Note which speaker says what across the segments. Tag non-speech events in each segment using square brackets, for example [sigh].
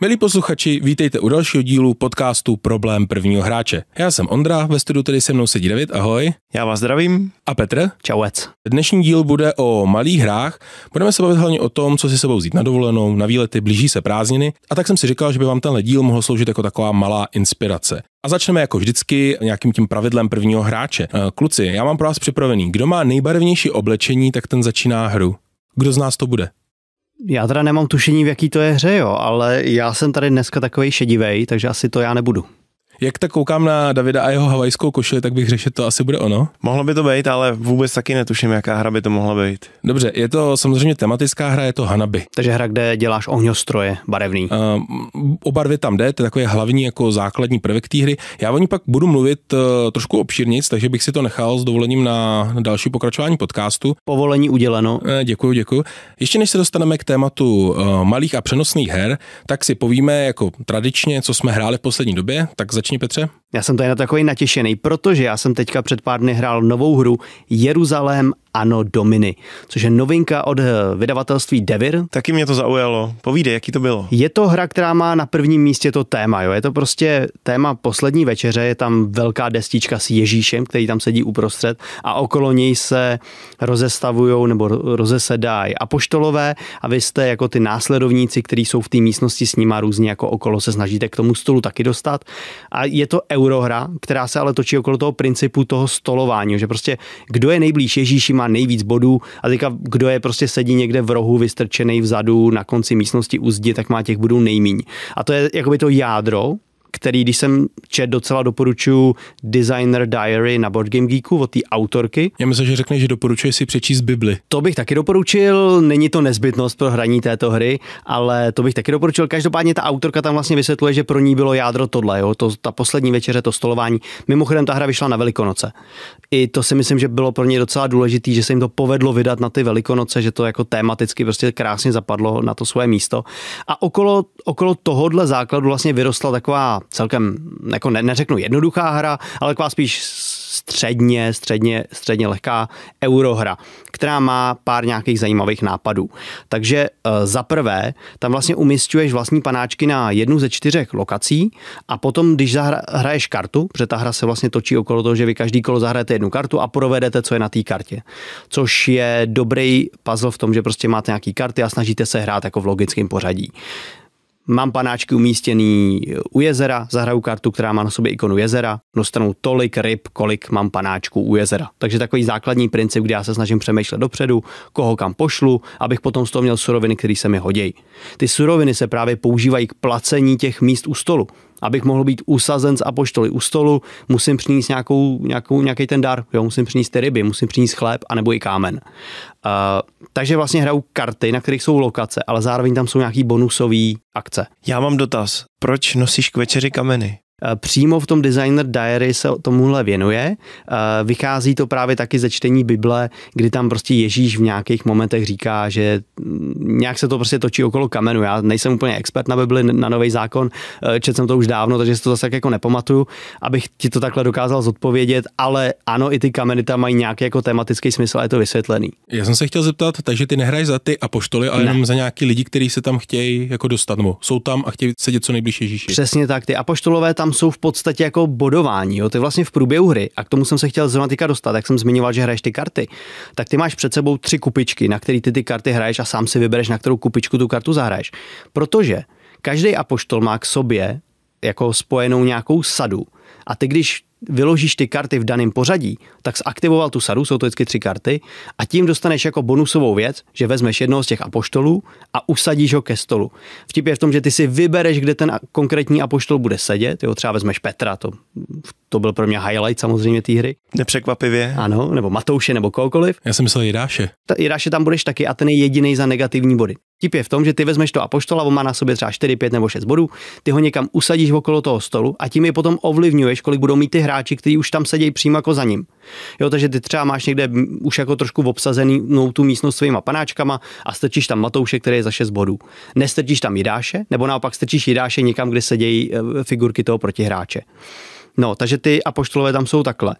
Speaker 1: Milí posluchači, vítejte u dalšího dílu podcastu Problém prvního hráče. Já jsem Ondra, ve studiu tady se mnou sedí David, ahoj. Já vás zdravím. A Petr. Čauec. Dnešní díl bude o malých hrách. Budeme se bavit hlavně o tom, co si sebou vzít na dovolenou, na výlety, blíží se prázdniny. A tak jsem si říkal, že by vám tenhle díl mohl sloužit jako taková malá inspirace. A začneme jako vždycky nějakým tím pravidlem prvního hráče. Eh, kluci, já mám pro vás připravený. Kdo má nejbarevnější oblečení, tak ten začíná hru. Kdo z nás to bude?
Speaker 2: Já teda nemám tušení, v jaký to je hře, jo, ale já jsem tady dneska takový šedivej, takže asi to já nebudu. Jak tak koukám na Davida a jeho havajskou košili, tak bych řešil, to asi bude ono.
Speaker 1: Mohlo by to být, ale vůbec taky netuším, jaká hra by to mohla být. Dobře, je to samozřejmě tematická hra, je to Hanabi. Takže hra, kde děláš ohňostroje barevný. Uh, ehm, o barvě tam jde, to je takový hlavní jako základní prvek té hry. Já o ní pak budu mluvit uh, trošku obšírnic, takže bych si to nechal s dovolením na, další pokračování podcastu. Povolení uděleno. Uh, děkuju. děkuju. Ještě než se dostaneme k tématu uh, malých a přenosných her, tak si povíme jako tradičně, co
Speaker 2: jsme hráli v poslední době, tak zač Petře? Já jsem tady na takový natěšený, protože já jsem teďka před pár dny hrál novou hru Jeruzalém Ano dominy, což je novinka od eh, vydavatelství Devir. Taky mě to zaujalo. Povídej, jaký to bylo. Je to hra, která má na prvním místě to téma. Jo? Je to prostě téma poslední večeře, je tam velká destička s Ježíšem, který tam sedí uprostřed a okolo něj se rozestavují nebo rozesedají apoštolové a vy jste jako ty následovníci, kteří jsou v té místnosti s nima různě jako okolo se snažíte k tomu stolu taky dostat. A je to eurohra, která se ale točí okolo toho principu toho stolování, že prostě kdo je nejblíž Ježíši má nejvíc bodů a teďka kdo je prostě sedí někde v rohu vystrčený vzadu na konci místnosti zdi, tak má těch bodů nejmíň. A to je jakoby to jádro který, když jsem čet, docela doporučuju Designer Diary na Board Game Geeku od té autorky. Já myslím, že řekne, že doporučuje si přečíst Bibli. To bych taky doporučil, není to nezbytnost pro hraní této hry, ale to bych taky doporučil. Každopádně ta autorka tam vlastně vysvětluje, že pro ní bylo jádro tohle, jo? To, ta poslední večeře, to stolování. Mimochodem, ta hra vyšla na Velikonoce. I to si myslím, že bylo pro ně docela důležité, že se jim to povedlo vydat na ty Velikonoce, že to jako tématicky prostě krásně zapadlo na to svoje místo. A okolo, okolo tohohle základu vlastně vyrostla taková celkem, jako ne, neřeknu jednoduchá hra, ale taková spíš středně, středně, středně lehká eurohra, která má pár nějakých zajímavých nápadů. Takže eh, za prvé, tam vlastně umistuješ vlastní panáčky na jednu ze čtyřech lokací a potom, když zahraješ kartu, protože ta hra se vlastně točí okolo toho, že vy každý kolo zahrajete jednu kartu a provedete, co je na té kartě. Což je dobrý puzzle v tom, že prostě máte nějaký karty a snažíte se hrát jako v logickém pořadí mám panáčky umístěný u jezera, zahraju kartu, která má na sobě ikonu jezera, dostanu tolik ryb, kolik mám panáčků u jezera. Takže takový základní princip, kde já se snažím přemýšlet dopředu, koho kam pošlu, abych potom z toho měl suroviny, které se mi hodí. Ty suroviny se právě používají k placení těch míst u stolu abych mohl být usazen z apoštoly u stolu, musím přinést nějakou, nějakou, nějaký ten dar, jo, musím přinést ty ryby, musím přinést chléb, anebo i kámen. Uh, takže vlastně hraju karty, na kterých jsou lokace, ale zároveň tam jsou nějaký bonusové akce. Já mám dotaz, proč nosíš k večeři kameny? Eh, přímo v tom Designer Diary se tomuhle věnuje. Eh, vychází to právě taky ze čtení Bible, kdy tam prostě Ježíš v nějakých momentech říká, že mm, nějak se to prostě točí okolo kamenu. Já nejsem úplně expert na Bibli, na Nový zákon, eh, četl jsem to už dávno, takže si to zase tak jako nepamatuju, abych ti to takhle dokázal zodpovědět, ale ano, i ty kameny tam mají nějaký jako tematický smysl a je to vysvětlený.
Speaker 1: Já jsem se chtěl zeptat, takže ty nehraj za ty apoštoly, ale ne. jenom za nějaký lidi, kteří se tam chtějí jako dostat, nebo jsou tam a chtějí sedět co nejbližší Ježíši. Přesně
Speaker 2: tak, ty apoštolové tam tam jsou v podstatě jako bodování. Jo? Ty vlastně v průběhu hry, a k tomu jsem se chtěl zrovna teďka dostat, jak jsem zmiňoval, že hraješ ty karty, tak ty máš před sebou tři kupičky, na které ty ty karty hraješ a sám si vybereš, na kterou kupičku tu kartu zahraješ. Protože každý apoštol má k sobě jako spojenou nějakou sadu. A ty, když vyložíš ty karty v daném pořadí, tak aktivoval tu sadu, jsou to vždycky tři karty, a tím dostaneš jako bonusovou věc, že vezmeš jednoho z těch apoštolů a usadíš ho ke stolu. Vtip je v tom, že ty si vybereš, kde ten konkrétní apoštol bude sedět, jo, třeba vezmeš Petra, to v to byl pro mě highlight samozřejmě té hry. Nepřekvapivě. Ano, nebo Matouše, nebo kohokoliv.
Speaker 1: Já jsem myslel Jidáše.
Speaker 2: Ta, Jidáše tam budeš taky a ten je jediný za negativní body. Tip je v tom, že ty vezmeš to apoštola, on má na sobě třeba 4, 5 nebo 6 bodů, ty ho někam usadíš okolo toho stolu a tím je potom ovlivňuješ, kolik budou mít ty hráči, kteří už tam sedějí přímo jako za ním. Jo, takže ty třeba máš někde už jako trošku obsazený no, tu místnost svýma panáčkama a strčíš tam Matouše, který je za 6 bodů. Nestrčíš tam Jidáše, nebo naopak strčíš Jidáše někam, kde sedějí eh, figurky toho protihráče. No, takže ty apoštolové tam jsou takhle.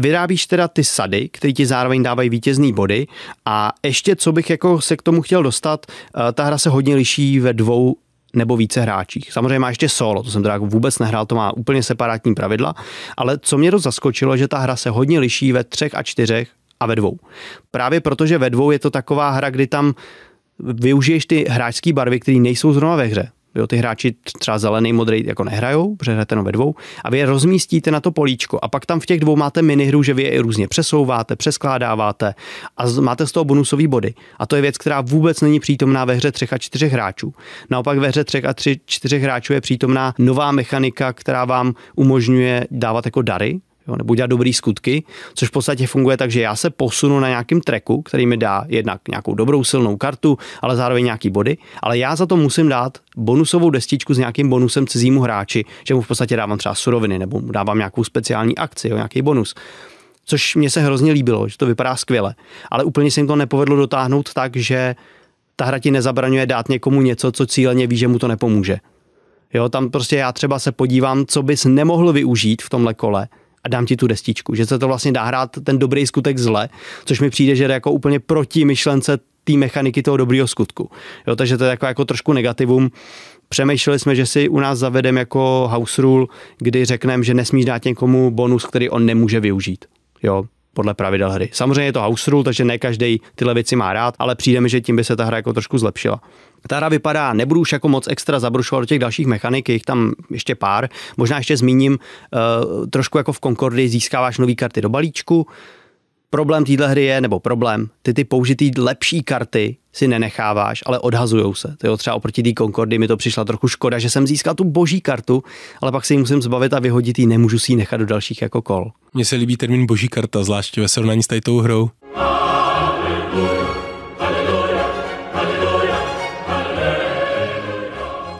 Speaker 2: Vyrábíš teda ty sady, které ti zároveň dávají vítězný body a ještě, co bych jako se k tomu chtěl dostat, eh, ta hra se hodně liší ve dvou nebo více hráčích. Samozřejmě má ještě solo, to jsem teda jako vůbec nehrál, to má úplně separátní pravidla, ale co mě to zaskočilo, že ta hra se hodně liší ve třech a čtyřech a ve dvou. Právě protože ve dvou je to taková hra, kdy tam využiješ ty hráčské barvy, které nejsou zrovna ve hře. Jo, ty hráči třeba zelený, modrý jako nehrajou, protože ve dvou, a vy je rozmístíte na to políčko. A pak tam v těch dvou máte minihru, že vy je různě přesouváte, přeskládáváte a máte z toho bonusové body. A to je věc, která vůbec není přítomná ve hře třech a čtyřech hráčů. Naopak ve hře třech a tři, čtyřech hráčů je přítomná nová mechanika, která vám umožňuje dávat jako dary, jo, nebo dělat dobrý skutky, což v podstatě funguje tak, že já se posunu na nějakým treku, který mi dá jednak nějakou dobrou silnou kartu, ale zároveň nějaký body, ale já za to musím dát bonusovou destičku s nějakým bonusem cizímu hráči, že mu v podstatě dávám třeba suroviny nebo mu dávám nějakou speciální akci, jo, nějaký bonus což mě se hrozně líbilo, že to vypadá skvěle. Ale úplně se jim to nepovedlo dotáhnout tak, že ta hra ti nezabraňuje dát někomu něco, co cíleně ví, že mu to nepomůže. Jo, tam prostě já třeba se podívám, co bys nemohl využít v tomhle kole, dám ti tu destičku. Že se to vlastně dá hrát ten dobrý skutek zle, což mi přijde, že je jako úplně proti myšlence té mechaniky toho dobrého skutku. Jo, takže to je jako, jako trošku negativum. Přemýšleli jsme, že si u nás zavedeme jako house rule, kdy řekneme, že nesmíš dát někomu bonus, který on nemůže využít. Jo, podle pravidel hry. Samozřejmě je to house rule, takže ne každý tyhle věci má rád, ale přijde mi, že tím by se ta hra jako trošku zlepšila. Ta hra vypadá, nebudu už jako moc extra zabrušovat do těch dalších mechanik, jich tam ještě pár. Možná ještě zmíním, uh, trošku jako v Concordy získáváš nové karty do balíčku, Problém téhle hry je, nebo problém, ty ty použitý lepší karty si nenecháváš, ale odhazujou se. To je třeba oproti té Concordy mi to přišla trochu škoda, že jsem získal tu boží kartu, ale pak si ji musím zbavit a vyhodit ji, nemůžu si ji nechat do dalších jako kol.
Speaker 1: Mně se líbí termín boží karta, zvláště
Speaker 2: ve srovnání s tady tou hrou. Oh!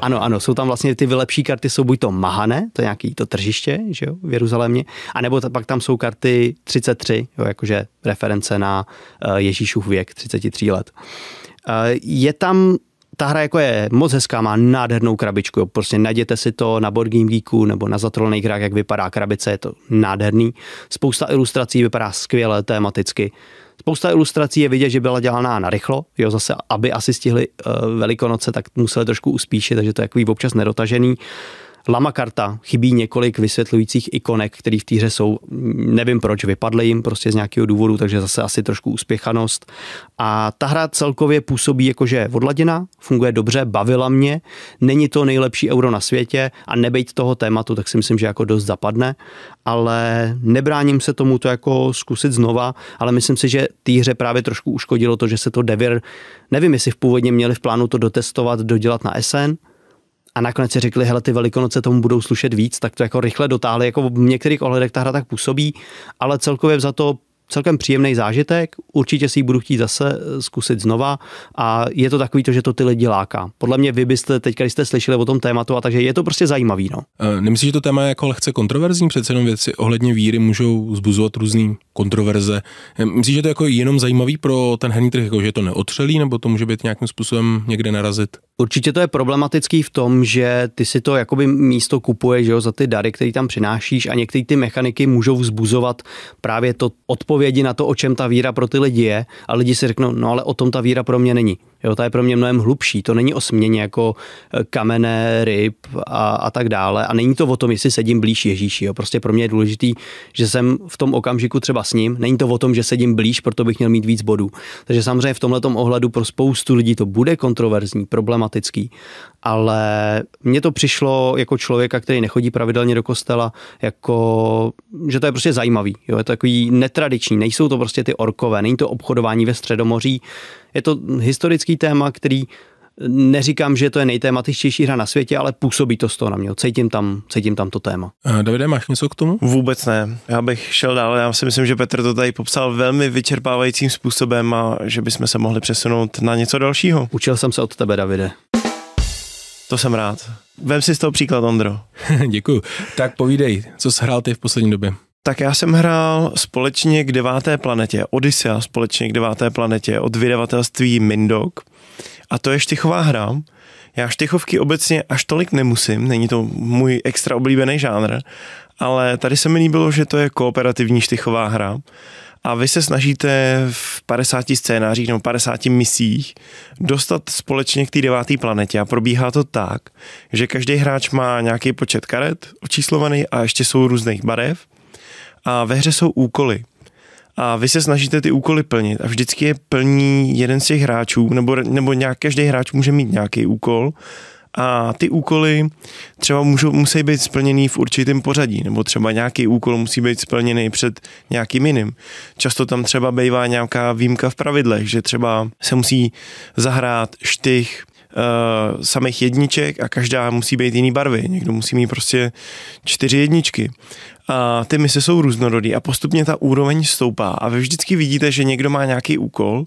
Speaker 2: Ano, ano, jsou tam vlastně ty vylepší karty, jsou buď to Mahane, to je nějaký to tržiště, že jo, v Jeruzalémě, anebo t- pak tam jsou karty 33, jo, jakože reference na uh, Ježíšův věk 33 let. Uh, je tam ta hra jako je moc hezká, má nádhernou krabičku. Jo. Prostě najděte si to na Board Game Geeku nebo na zatrolných hrách, jak vypadá krabice, je to nádherný. Spousta ilustrací vypadá skvěle tematicky. Spousta ilustrací je vidět, že byla dělaná na rychlo, jo, zase, aby asi stihli uh, Velikonoce, tak museli trošku uspíšit, takže to je takový občas nedotažený. Lama karta, chybí několik vysvětlujících ikonek, které v té hře jsou. Nevím proč, vypadly jim prostě z nějakého důvodu, takže zase asi trošku úspěchanost. A ta hra celkově působí jakože odladěna, funguje dobře, bavila mě. Není to nejlepší euro na světě a nebejt toho tématu, tak si myslím, že jako dost zapadne. Ale nebráním se tomu to jako zkusit znova, ale myslím si, že té hře právě trošku uškodilo to, že se to Devir, nevím, jestli v původně měli v plánu to dotestovat, dodělat na SN, a nakonec si řekli, hele, ty velikonoce tomu budou slušet víc, tak to jako rychle dotáhli. Jako v některých ohledech ta hra tak působí, ale celkově za to celkem příjemný zážitek, určitě si ji budu chtít zase eh, zkusit znova a je to takový to, že to ty lidi láká. Podle mě vy byste teď, když jste slyšeli o tom tématu, a takže je to prostě zajímavý. No.
Speaker 1: Eh, nemyslíš, že to téma je jako lehce kontroverzní? Přece jenom věci ohledně víry můžou zbuzovat různý kontroverze. Eh, myslíš, že to je jako jenom zajímavý pro ten herní trh, jako že to neotřelí, nebo to může být nějakým
Speaker 2: způsobem někde narazit? Určitě to je problematický v tom, že ty si to jakoby místo kupuješ jo, za ty dary, které tam přinášíš a některé ty mechaniky můžou vzbuzovat právě to odpovědi na to, o čem ta víra pro ty lidi je a lidi si řeknou, no ale o tom ta víra pro mě není. Jo, ta je pro mě mnohem hlubší. To není o směně jako eh, kamene, ryb a, a tak dále. A není to o tom, jestli sedím blíž Ježíši. Jo. Prostě pro mě je důležitý, že jsem v tom okamžiku třeba s ním. Není to o tom, že sedím blíž, proto bych měl mít víc bodů. Takže samozřejmě v tomhle ohledu pro spoustu lidí to bude kontroverzní, problematický, ale mně to přišlo jako člověka, který nechodí pravidelně do kostela, jako, že to je prostě zajímavý, jo? je to takový netradiční, nejsou to prostě ty orkové, není to obchodování ve Středomoří, je to historický téma, který neříkám, že to je nejtématičtější hra na světě, ale působí to z toho na mě. Cítím tam, cítím tam to téma.
Speaker 3: Eh, Davide, máš něco k tomu? Vůbec ne. Já bych šel dál. Já si myslím, že Petr to tady popsal velmi vyčerpávajícím způsobem a že bychom se mohli přesunout na něco dalšího. Učil jsem se od tebe, Davide. To jsem rád. Vem si z toho příklad, Ondro.
Speaker 1: [laughs] Děkuju. Tak povídej, co jsi hrál ty v poslední době?
Speaker 3: Tak já jsem hrál společně k deváté planetě, Odyssea společně k deváté planetě od vydavatelství Mindog. A to je štychová hra. Já štychovky obecně až tolik nemusím, není to můj extra oblíbený žánr, ale tady se mi líbilo, že to je kooperativní štychová hra a vy se snažíte v 50 scénářích nebo 50 misích dostat společně k té deváté planetě a probíhá to tak, že každý hráč má nějaký počet karet očíslovaný a ještě jsou různých barev a ve hře jsou úkoly. A vy se snažíte ty úkoly plnit a vždycky je plní jeden z těch hráčů, nebo, nebo nějak, každý hráč může mít nějaký úkol a ty úkoly třeba můžou, musí být splněný v určitém pořadí, nebo třeba nějaký úkol musí být splněný před nějakým jiným. Často tam třeba bývá nějaká výjimka v pravidlech, že třeba se musí zahrát štych uh, samých jedniček a každá musí být jiný barvy. Někdo musí mít prostě čtyři jedničky. A ty mise jsou různorodý a postupně ta úroveň stoupá a vy vždycky vidíte, že někdo má nějaký úkol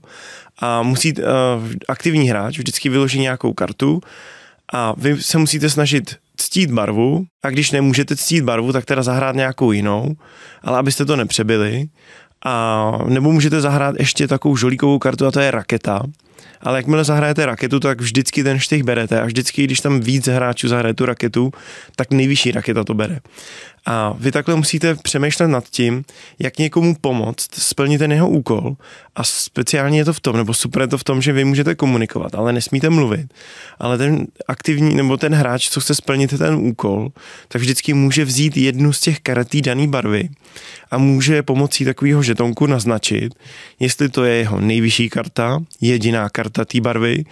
Speaker 3: a musí uh, aktivní hráč vždycky vyloží nějakou kartu a vy se musíte snažit ctít barvu a když nemůžete ctít barvu, tak teda zahrát nějakou jinou, ale abyste to nepřebili. a nebo můžete zahrát ještě takovou žolíkovou kartu a to je raketa. Ale jakmile zahrajete raketu, tak vždycky ten štych berete a vždycky, když tam víc hráčů zahraje tu raketu, tak nejvyšší raketa to bere. A vy takhle musíte přemýšlet nad tím, jak někomu pomoct, splnit ten jeho úkol a speciálně je to v tom, nebo super je to v tom, že vy můžete komunikovat, ale nesmíte mluvit. Ale ten aktivní, nebo ten hráč, co chce splnit ten úkol, tak vždycky může vzít jednu z těch karet dané barvy a může pomocí takového žetonku naznačit, jestli to je jeho nejvyšší karta, jediná karta té barvy,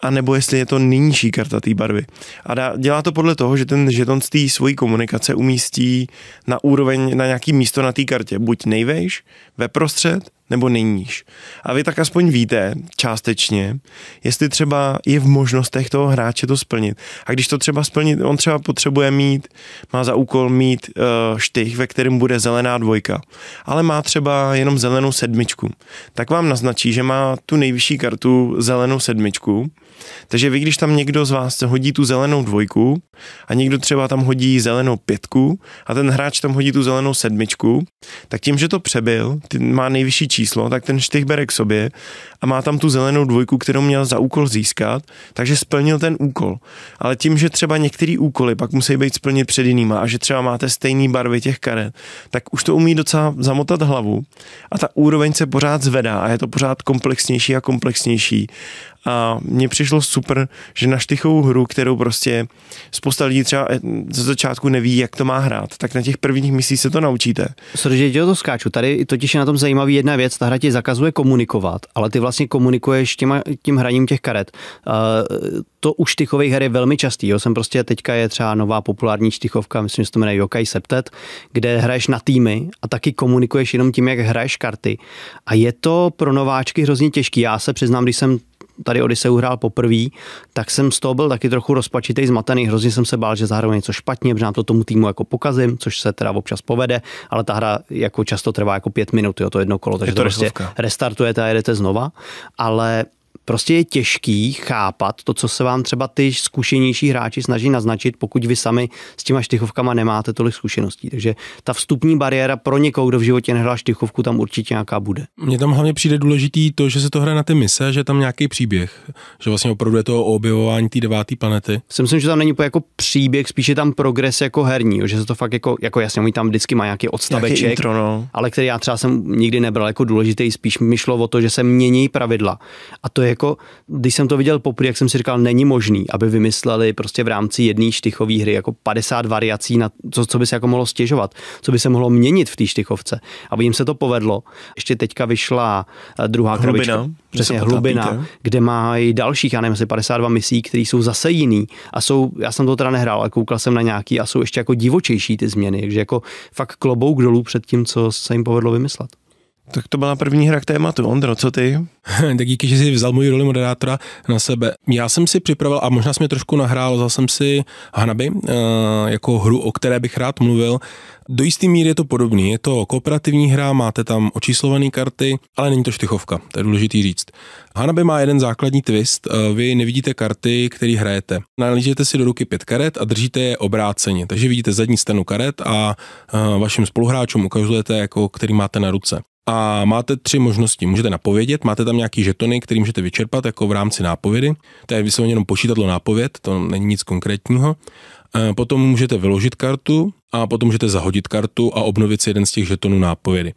Speaker 3: a nebo jestli je to nynější karta té barvy. A dá, dělá to podle toho, že ten žeton z té svojí komunikace umístí na úroveň, na nějaký místo na té kartě, buď nejvejš, ve prostřed, nebo neníš. A vy tak aspoň víte částečně, jestli třeba je v možnostech toho hráče to splnit. A když to třeba splnit, on třeba potřebuje mít, má za úkol mít uh, štych, ve kterém bude zelená dvojka, ale má třeba jenom zelenou sedmičku, tak vám naznačí, že má tu nejvyšší kartu zelenou sedmičku. Takže vy, když tam někdo z vás hodí tu zelenou dvojku a někdo třeba tam hodí zelenou pětku a ten hráč tam hodí tu zelenou sedmičku, tak tím, že to přebyl, má nejvyšší číslo, tak ten štych bere k sobě a má tam tu zelenou dvojku, kterou měl za úkol získat, takže splnil ten úkol. Ale tím, že třeba některý úkoly pak musí být splnit před jinýma a že třeba máte stejný barvy těch karet, tak už to umí docela zamotat hlavu a ta úroveň se pořád zvedá a je to pořád komplexnější a komplexnější a mně přišlo super, že na štychovou hru, kterou prostě spousta lidí třeba eh, ze začátku
Speaker 2: neví, jak to má hrát, tak na těch prvních misích se to naučíte. Sorry, že to skáču. Tady totiž je na tom zajímavý jedna věc. Ta hra ti zakazuje komunikovat, ale ty vlastně komunikuješ těma, tím hraním těch karet. Uh, to u štychových her je velmi častý. Jo. Jsem prostě teďka je třeba nová populární štychovka, myslím, že se to jmenuje Yokai Septet, kde hraješ na týmy a taky komunikuješ jenom tím, jak hraješ karty. A je to pro nováčky hrozně těžký. Já se přiznám, když jsem tady Odiseu hrál poprvé, tak jsem z toho byl taky trochu rozpačitý, zmatený. Hrozně jsem se bál, že zahraju něco špatně, protože nám to tomu týmu jako pokazím, což se teda občas povede, ale ta hra jako často trvá jako pět minut, jo, to jedno kolo, takže je to, to prostě restartujete a jedete znova. Ale prostě je těžký chápat to, co se vám třeba ty zkušenější hráči snaží naznačit, pokud vy sami s těma štychovkama nemáte tolik zkušeností. Takže ta vstupní bariéra pro někoho, kdo v životě nehrál štychovku, tam určitě nějaká bude.
Speaker 1: Mně tam hlavně přijde důležitý to, že se to hraje na ty mise, že je tam nějaký příběh, že vlastně
Speaker 2: opravdu je to o objevování té deváté planety. Si myslím, že tam není jako příběh, spíše tam progres jako herní, že se to fakt jako, jako jasně, oni tam vždycky má nějaký odstaveček, nějaký intro, no. ale který já třeba jsem nikdy nebral jako důležitý, spíš mi šlo o to, že se mění pravidla. A to je jako jako, když jsem to viděl poprvé, jak jsem si říkal, není možný, aby vymysleli prostě v rámci jedné štychové hry jako 50 variací na co, co by se jako mohlo stěžovat, co by se mohlo měnit v té štychovce. A jim se to povedlo. Ještě teďka vyšla eh, druhá hlubina, krabička. Přesně, hlubina, kde kde mají dalších, já nevím, asi 52 misí, které jsou zase jiný a jsou, já jsem to teda nehrál, ale koukal jsem na nějaký a jsou ještě jako divočejší ty změny, takže jako fakt klobouk dolů před tím, co se jim povedlo vymyslet. Tak to byla první hra k tématu. Ondro, co ty? [laughs] tak díky, že jsi vzal moji roli moderátora na sebe.
Speaker 1: Já jsem si připravil, a možná jsem mě trošku nahrál, vzal jsem si Hanaby eh, jako hru, o které bych rád mluvil. Do jisté míry je to podobný. Je to kooperativní hra, máte tam očíslované karty, ale není to štychovka, to je důležitý říct. Hanaby má jeden základní twist. Eh, vy nevidíte karty, které hrajete. Nalížete si do ruky pět karet a držíte je obráceně. Takže vidíte zadní stranu karet a eh, vašim spoluhráčům ukazujete, jako který máte na ruce a máte tři možnosti. Můžete napovědět, máte tam nějaký žetony, který můžete vyčerpat jako v rámci nápovědy. To je vysloveně jenom počítadlo nápověd, to není nic konkrétního. E, potom můžete vyložit kartu a potom můžete zahodit kartu a obnovit si jeden z těch žetonů nápovědy.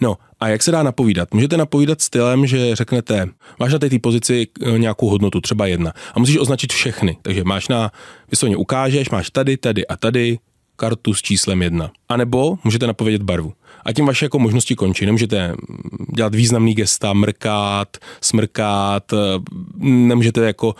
Speaker 1: No a jak se dá napovídat? Můžete napovídat stylem, že řeknete, máš na té pozici e, nějakou hodnotu, třeba jedna, a musíš označit všechny. Takže máš na, vysloveně ukážeš, máš tady, tady a tady kartu s číslem jedna. A nebo můžete napovědět barvu a tím vaše jako možnosti končí. Nemůžete dělat významný gesta, mrkat, smrkat, eh, nemůžete jako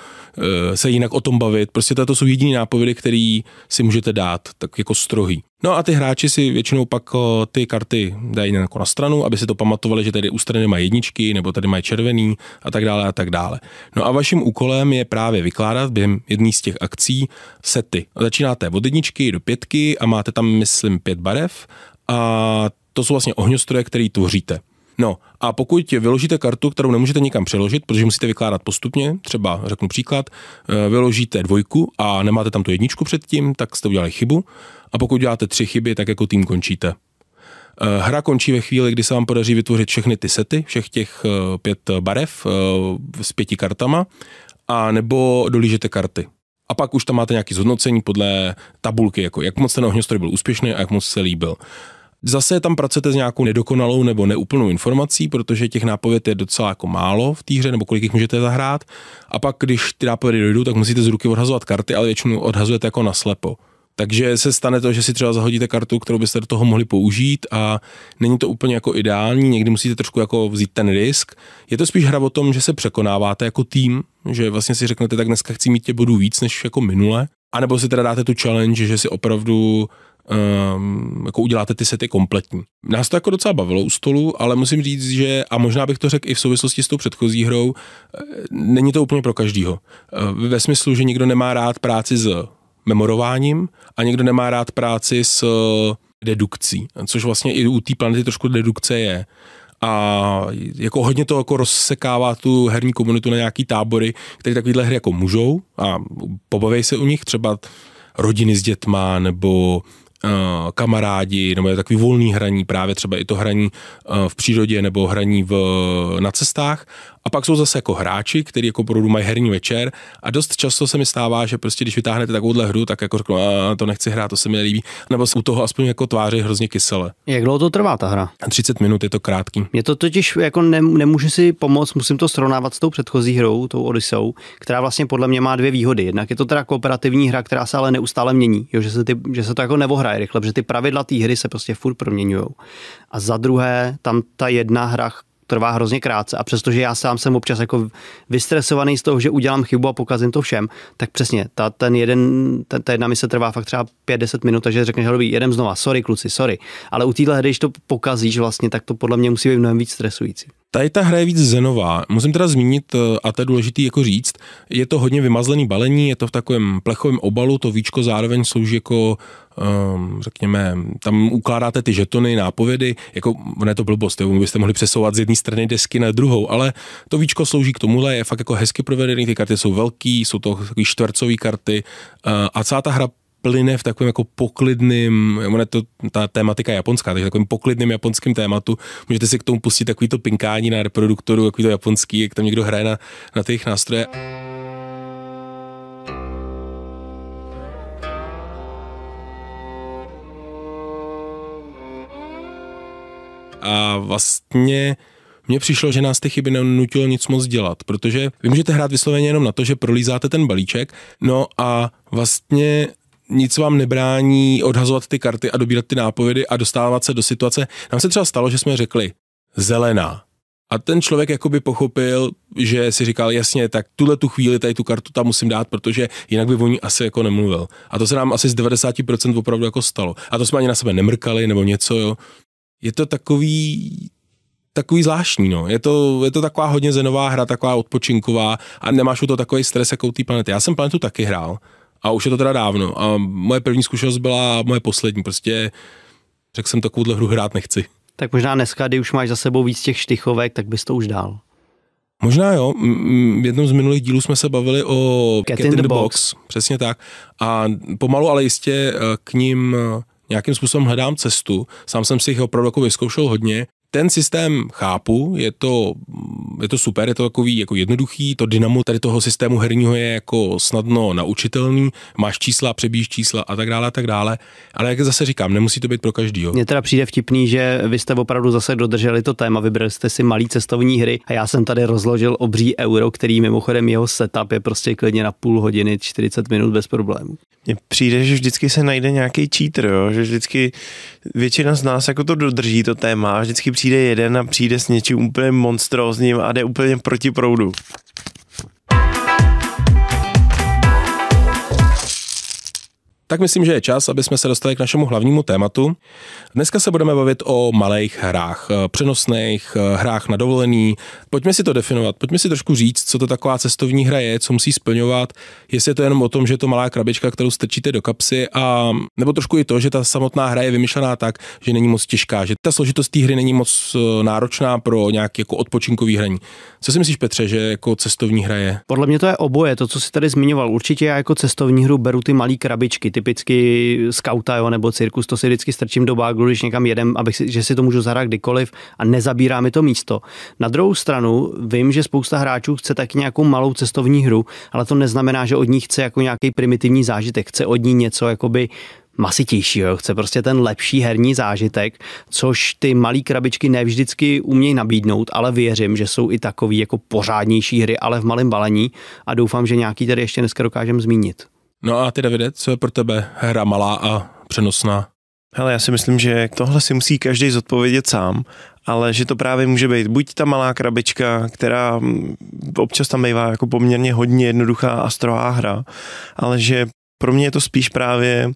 Speaker 1: eh, se jinak o tom bavit. Prostě to jsou jediné nápovědy, které si můžete dát, tak jako strohý. No a ty hráči si většinou pak eh, ty karty dají jako na stranu, aby si to pamatovali, že tady u strany mají jedničky, nebo tady mají červený a tak dále a tak dále. No a vaším úkolem je právě vykládat během jedné z těch akcí sety. Začínáte od jedničky do pětky a máte tam, myslím, pět barev a to jsou vlastně ohňostroje, které tvoříte. No a pokud vyložíte kartu, kterou nemůžete nikam přeložit, protože musíte vykládat postupně, třeba řeknu příklad, eh, vyložíte dvojku a nemáte tam tu jedničku předtím, tak jste udělali chybu a pokud děláte tři chyby, tak jako tým končíte. Eh, hra končí ve chvíli, kdy se vám podaří vytvořit všechny ty sety, všech těch eh, pět barev s pěti kartama, a nebo dolížete karty. A pak už tam máte nějaké zhodnocení podle tabulky, jako jak moc ten ohňostroj byl úspěšný a jak moc se líbil. Zase tam pracujete s nějakou nedokonalou nebo neúplnou informací, protože těch nápověd je docela jako málo v té hře, nebo kolik jich můžete zahrát. A pak, když ty nápovědy dojdou, tak musíte z ruky odhazovat karty, ale většinu odhazujete jako naslepo. Takže se stane to, že si třeba zahodíte kartu, kterou byste do toho mohli použít a není to úplně jako ideální, někdy musíte trošku jako vzít ten risk. Je to spíš hra o tom, že se překonáváte jako tým, že vlastně si řeknete, tak dneska chci mít tě bodů víc než jako minule. A nebo si teda dáte tu challenge, že si opravdu um, jako uděláte ty sety kompletní. Nás to jako docela bavilo u stolu, ale musím říct, že, a možná bych to řekl i v souvislosti s tou předchozí hrou, eh, není to úplně pro každýho. Eh, ve smyslu, že někdo nemá rád práci s memorováním a někdo nemá rád práci s eh, dedukcí, což vlastně i u té planety trošku dedukce je a jako hodně to jako rozsekává tu herní komunitu na nějaký tábory, které takovéhle hry jako můžou a pobavej se u nich třeba rodiny s dětma nebo Eh, kamarádi, nebo je takový volný hraní, právě třeba i to hraní eh, v přírodě nebo hraní v, na cestách a pak jsou zase jako hráči, kteří jako opravdu mají herní večer a dost často se mi stává, že prostě když vytáhnete takovouhle hru, tak jako řeknu, a to nechci hrát, to se mi
Speaker 2: nelíbí, nebo u toho aspoň jako tváři hrozně kysele. Jak dlouho to trvá ta hra? 30 minut, je to krátký. Mě to totiž jako ne, nemůžu si pomoct, musím to srovnávat s tou předchozí hrou, tou Odysseu, která vlastně podle mě má dvě výhody. Jednak je to teda kooperativní hra, která se ale neustále mění, jo, že, se ty, že se to jako nevohraje rychle, že ty pravidla té hry se prostě furt proměňují. A za druhé, tam ta jedna hra, trvá hrozně krátce a přestože já sám jsem občas jako vystresovaný z toho, že udělám chybu a pokazím to všem, tak přesně, ta, ten jeden, ta, ta jedna mise trvá fakt třeba 5-10 minut, takže řekneš, dobrý, jedem znova, sorry kluci, sorry. Ale u téhle hry, když to pokazíš vlastně, tak to podle mě musí být mnohem víc stresující. Tady ta hra je víc zenová. Musím teda zmínit, eh, a to je důležité jako říct,
Speaker 1: je to hodně vymazlený balení, je to v takovém plechovém obalu, to víčko zároveň slouží jako ehm, řekněme, tam ukládáte ty žetony, nápovědy, jako ne to blbost, jo, byste mohli přesouvat z jedné strany desky na druhou, ale to víčko slouží k tomuhle, je fakt jako hezky provedený, ty karty jsou velký, jsou to takový čtvercové karty eh, a celá ta hra plyne v takovém jako poklidným, ona to ta tématika je japonská, takže takovým poklidným japonským tématu. Můžete si k tomu pustit takovýto to pinkání na reproduktoru, takový to japonský, jak tam někdo hraje na, na těch nástroje. A vlastně mně přišlo, že nás ty chyby nenutilo nic moc dělat, protože vy můžete hrát vysloveně jenom na to, že prolízáte ten balíček, no a vlastně nic vám nebrání odhazovat ty karty a dobírat ty nápovědy a dostávat se do situace. Nám se třeba stalo, že jsme řekli zelená. A ten člověk jakoby pochopil, že si říkal, jasně, tak tuhle tu chvíli tady tu kartu tam musím dát, protože jinak by o ní asi jako nemluvil. A to se nám asi z 90% opravdu jako stalo. A to jsme ani na sebe nemrkali nebo něco, jo. Je to takový, takový zvláštní, no. Je to, je to taková hodně zenová hra, taková odpočinková a nemáš u to takový stres jako u té planety. Já jsem planetu taky hrál a už je to teda dávno. A moje první zkušenost byla
Speaker 2: moje poslední. Prostě řekl jsem, takovouhle hru hrát nechci. Tak možná dneska, kdy už máš za sebou víc těch štychovek, tak bys to už dál.
Speaker 1: Možná jo. V jednom z minulých dílů jsme se bavili o Cat, Cat in, in the box. box. Přesně tak. A pomalu, ale jistě eh, k ním eh, nějakým způsobem hledám cestu. Sám jsem si jich opravdu jako vyzkoušel hodně ten systém chápu, je to, je to super, je to takový jako jednoduchý, to dynamo tady toho systému herního je jako snadno naučitelný, máš čísla, přebíjíš čísla a tak dále a tak dále, ale jak zase říkám, nemusí to být pro každýho.
Speaker 2: Mně teda přijde vtipný, že vy jste opravdu zase dodrželi to téma, vybrali jste si malý cestovní hry a já jsem tady rozložil obří euro, který mimochodem jeho setup je prostě klidně na půl hodiny, 40 minut bez problémů. Mně přijde, že vždycky se najde nějaký
Speaker 3: cheater, jo? že vždycky většina z nás jako to dodrží to téma, a vždycky přijde jeden a přijde s něčím úplně monstrózním a jde úplně proti proudu.
Speaker 1: tak myslím, že je čas, aby jsme se dostali k našemu hlavnímu tématu. Dneska se budeme bavit o malých hrách, eh, přenosných eh, hrách na dovolený. Pojďme si to definovat, pojďme si trošku říct, co to taková cestovní hra je, co musí splňovat, jestli je to jenom o tom, že je to malá krabička, kterou strčíte do kapsy, a, nebo trošku i to, že ta samotná hra je vymyšlená tak, že není moc těžká, že ta složitost té hry není moc eh, náročná pro nějaký jako odpočinkový hraní. Co si myslíš, Petře, že jako
Speaker 2: cestovní hra je? Podle mě to je oboje, to, co si tady zmiňoval. Určitě já jako cestovní hru beru ty malé krabičky, ty typicky skauta, jo, nebo cirkus, to si vždycky strčím do baglu, když někam jedem, abych si, že si to můžu zahrát kdykoliv a nezabírá mi to místo. Na druhou stranu vím, že spousta hráčů chce taky nějakou malou cestovní hru, ale to neznamená, že od ní chce jako nějaký primitivní zážitek, chce od ní něco jakoby masitějšího, chce prostě ten lepší herní zážitek, což ty malé krabičky nevždycky umějí nabídnout, ale věřím, že jsou i takový jako pořádnější hry, ale v malém balení a doufám, že nějaký tady ještě dneska dokážem zmínit.
Speaker 1: No a ty, Davide, co je pro tebe hra malá a přenosná?
Speaker 3: Hele, já si myslím, že tohle si musí každý zodpovědět sám, ale že to právě může být buď ta malá krabička, která mm, občas tam bývá jako poměrně hodně jednoduchá a strohá hra, ale že pro mě je to spíš právě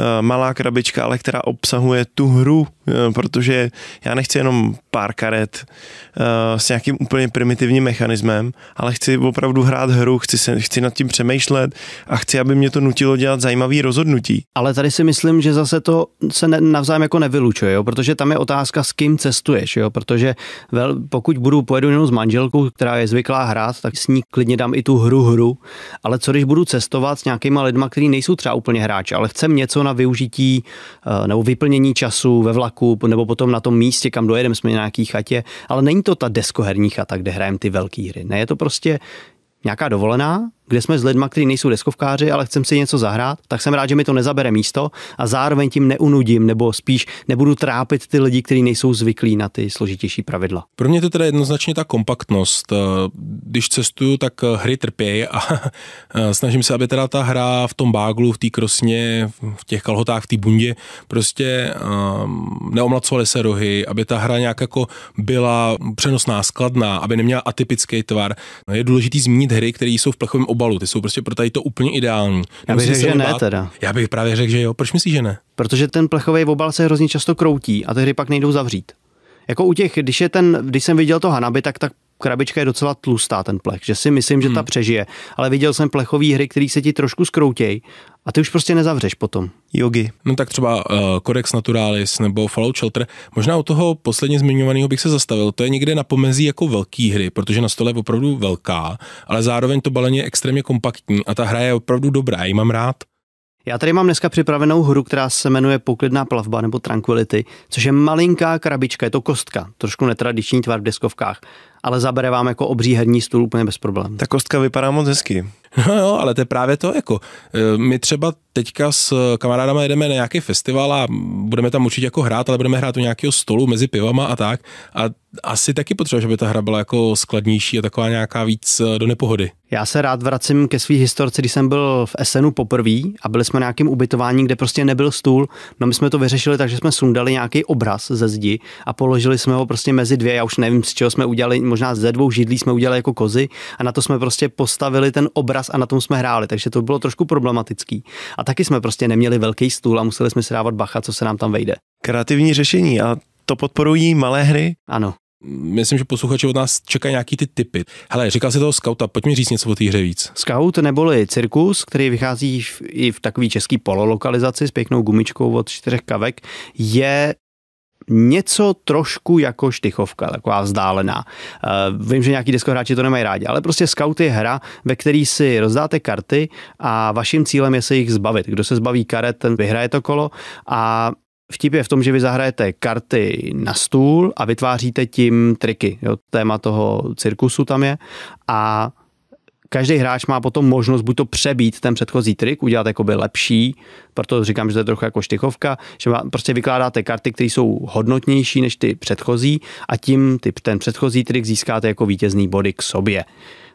Speaker 3: Eh, malá krabička, ale která obsahuje tu hru, eh, protože já nechci jenom pár karet eh, s nějakým úplně primitivním mechanismem, ale chci opravdu hrát hru, chci, se,
Speaker 2: chci nad tím přemýšlet a chci, aby mě to nutilo dělat zajímavý rozhodnutí. Ale tady si myslím, že zase to se ne, navzájem jako nevylučuje, jo? protože tam je otázka, s kým cestuješ, jo? protože vel, pokud budu pojedu jenom s manželkou, která je zvyklá hrát, tak s ní klidně dám i tu hru hru, ale co když budu cestovat s nějakýma lidma, kteří nejsou třeba úplně hráči, ale chcem něco, na využití eh, nebo vyplnění času ve vlaku nebo potom na tom místě, kam dojedeme, jsme na nějaký chatě, ale není to ta deskoherní chata, kde hrajeme ty velké hry. Ne, je to prostě nějaká dovolená, kde jsme s lidmi, kteří nejsou deskovkáři, ale chcem si něco zahrát, tak jsem rád, že mi to nezabere místo a zároveň tím neunudím, nebo spíš nebudu trápit ty lidi, kteří nejsou zvyklí na ty složitější pravidla.
Speaker 1: Pro mě to teda jednoznačně ta kompaktnost. Když cestuju, tak hry trpějí a [laughs] snažím se, aby teda ta hra v tom báglu, v té krosně, v těch kalhotách, v té bundě, prostě ehm, neomlacovaly se rohy, aby ta hra nějak jako byla přenosná, skladná, aby neměla atypický tvar. Je důležité zmínit hry, které jsou v plechovém
Speaker 2: obalu, ty jsou prostě pro tady to úplně ideální. Já bych řekl, že ne bát. teda. Já bych právě řekl, že jo. Proč myslíš, že ne? Protože ten plechový obal se hrozně často kroutí a tehdy pak nejdou zavřít. Jako u těch, když, je ten, když jsem viděl to Hanabi, tak, tak krabička je docela tlustá, ten plech, že si myslím, že ta hmm. přežije. Ale viděl jsem plechové hry, které se ti trošku skroutějí a ty už prostě nezavřeš potom. Jogi. No tak
Speaker 1: třeba uh, Codex Naturalis nebo Fallout Shelter. Možná u toho posledně zmiňovaného bych se zastavil. To je někde na pomezí jako velký hry, protože na stole je opravdu velká, ale zároveň to balení je extrémně
Speaker 2: kompaktní a ta hra je opravdu dobrá, já ji mám rád. Já tady mám dneska připravenou hru, která se jmenuje Poklidná plavba nebo Tranquility, což je malinká krabička, je to kostka, trošku netradiční tvar v deskovkách ale zabere vám jako obří herní stůl úplně bez problémů. Ta kostka vypadá moc hezky.
Speaker 1: No [laughs] jo, ale to je právě to, jako e, my třeba teďka s kamarádama jedeme na nějaký festival a budeme tam určitě jako hrát, ale budeme hrát u nějakého stolu mezi pivama a tak a
Speaker 2: asi taky potřeba, že by ta hra byla jako skladnější a taková nějaká víc e, do nepohody. Já se rád vracím ke své historce, když jsem byl v SNU poprvé a byli jsme na nějakém ubytování, kde prostě nebyl stůl. No my jsme to vyřešili tak, že jsme sundali nějaký obraz ze zdi a položili jsme ho prostě mezi dvě. Já už nevím, z čeho jsme udělali možná ze dvou židlí jsme udělali jako kozy a na to jsme prostě postavili ten obraz a na tom jsme hráli, takže to bylo trošku problematický. A taky jsme prostě neměli velký stůl a museli jsme si dávat bacha, co se nám tam vejde. Kreativní řešení a to podporují malé hry? Ano.
Speaker 1: Myslím, že posluchači od nás čekají nějaký ty typy. Hele, říkal jsi toho skauta, pojď mi říct něco o té hře víc.
Speaker 2: Scout neboli cirkus, který vychází v, i v takový český pololokalizaci s pěknou gumičkou od čtyřech kavek, je něco trošku jako štychovka, taková vzdálená. Eh, vím, že nějaký deskohráči to nemají rádi, ale prostě Scout je hra, ve který si rozdáte karty a vaším cílem je se jich zbavit. Kdo se zbaví karet, ten vyhraje to kolo a Vtip je v tom, že vy zahrajete karty na stůl a vytváříte tím triky. Jo, téma toho cirkusu tam je. A každý hráč má potom možnost buď to přebít ten předchozí trik, udělat jakoby lepší, proto říkám, že to je trochu jako štychovka, že prostě vykládáte karty, které jsou hodnotnější než ty předchozí a tím ty, ten předchozí trik získáte jako vítězný body k sobě.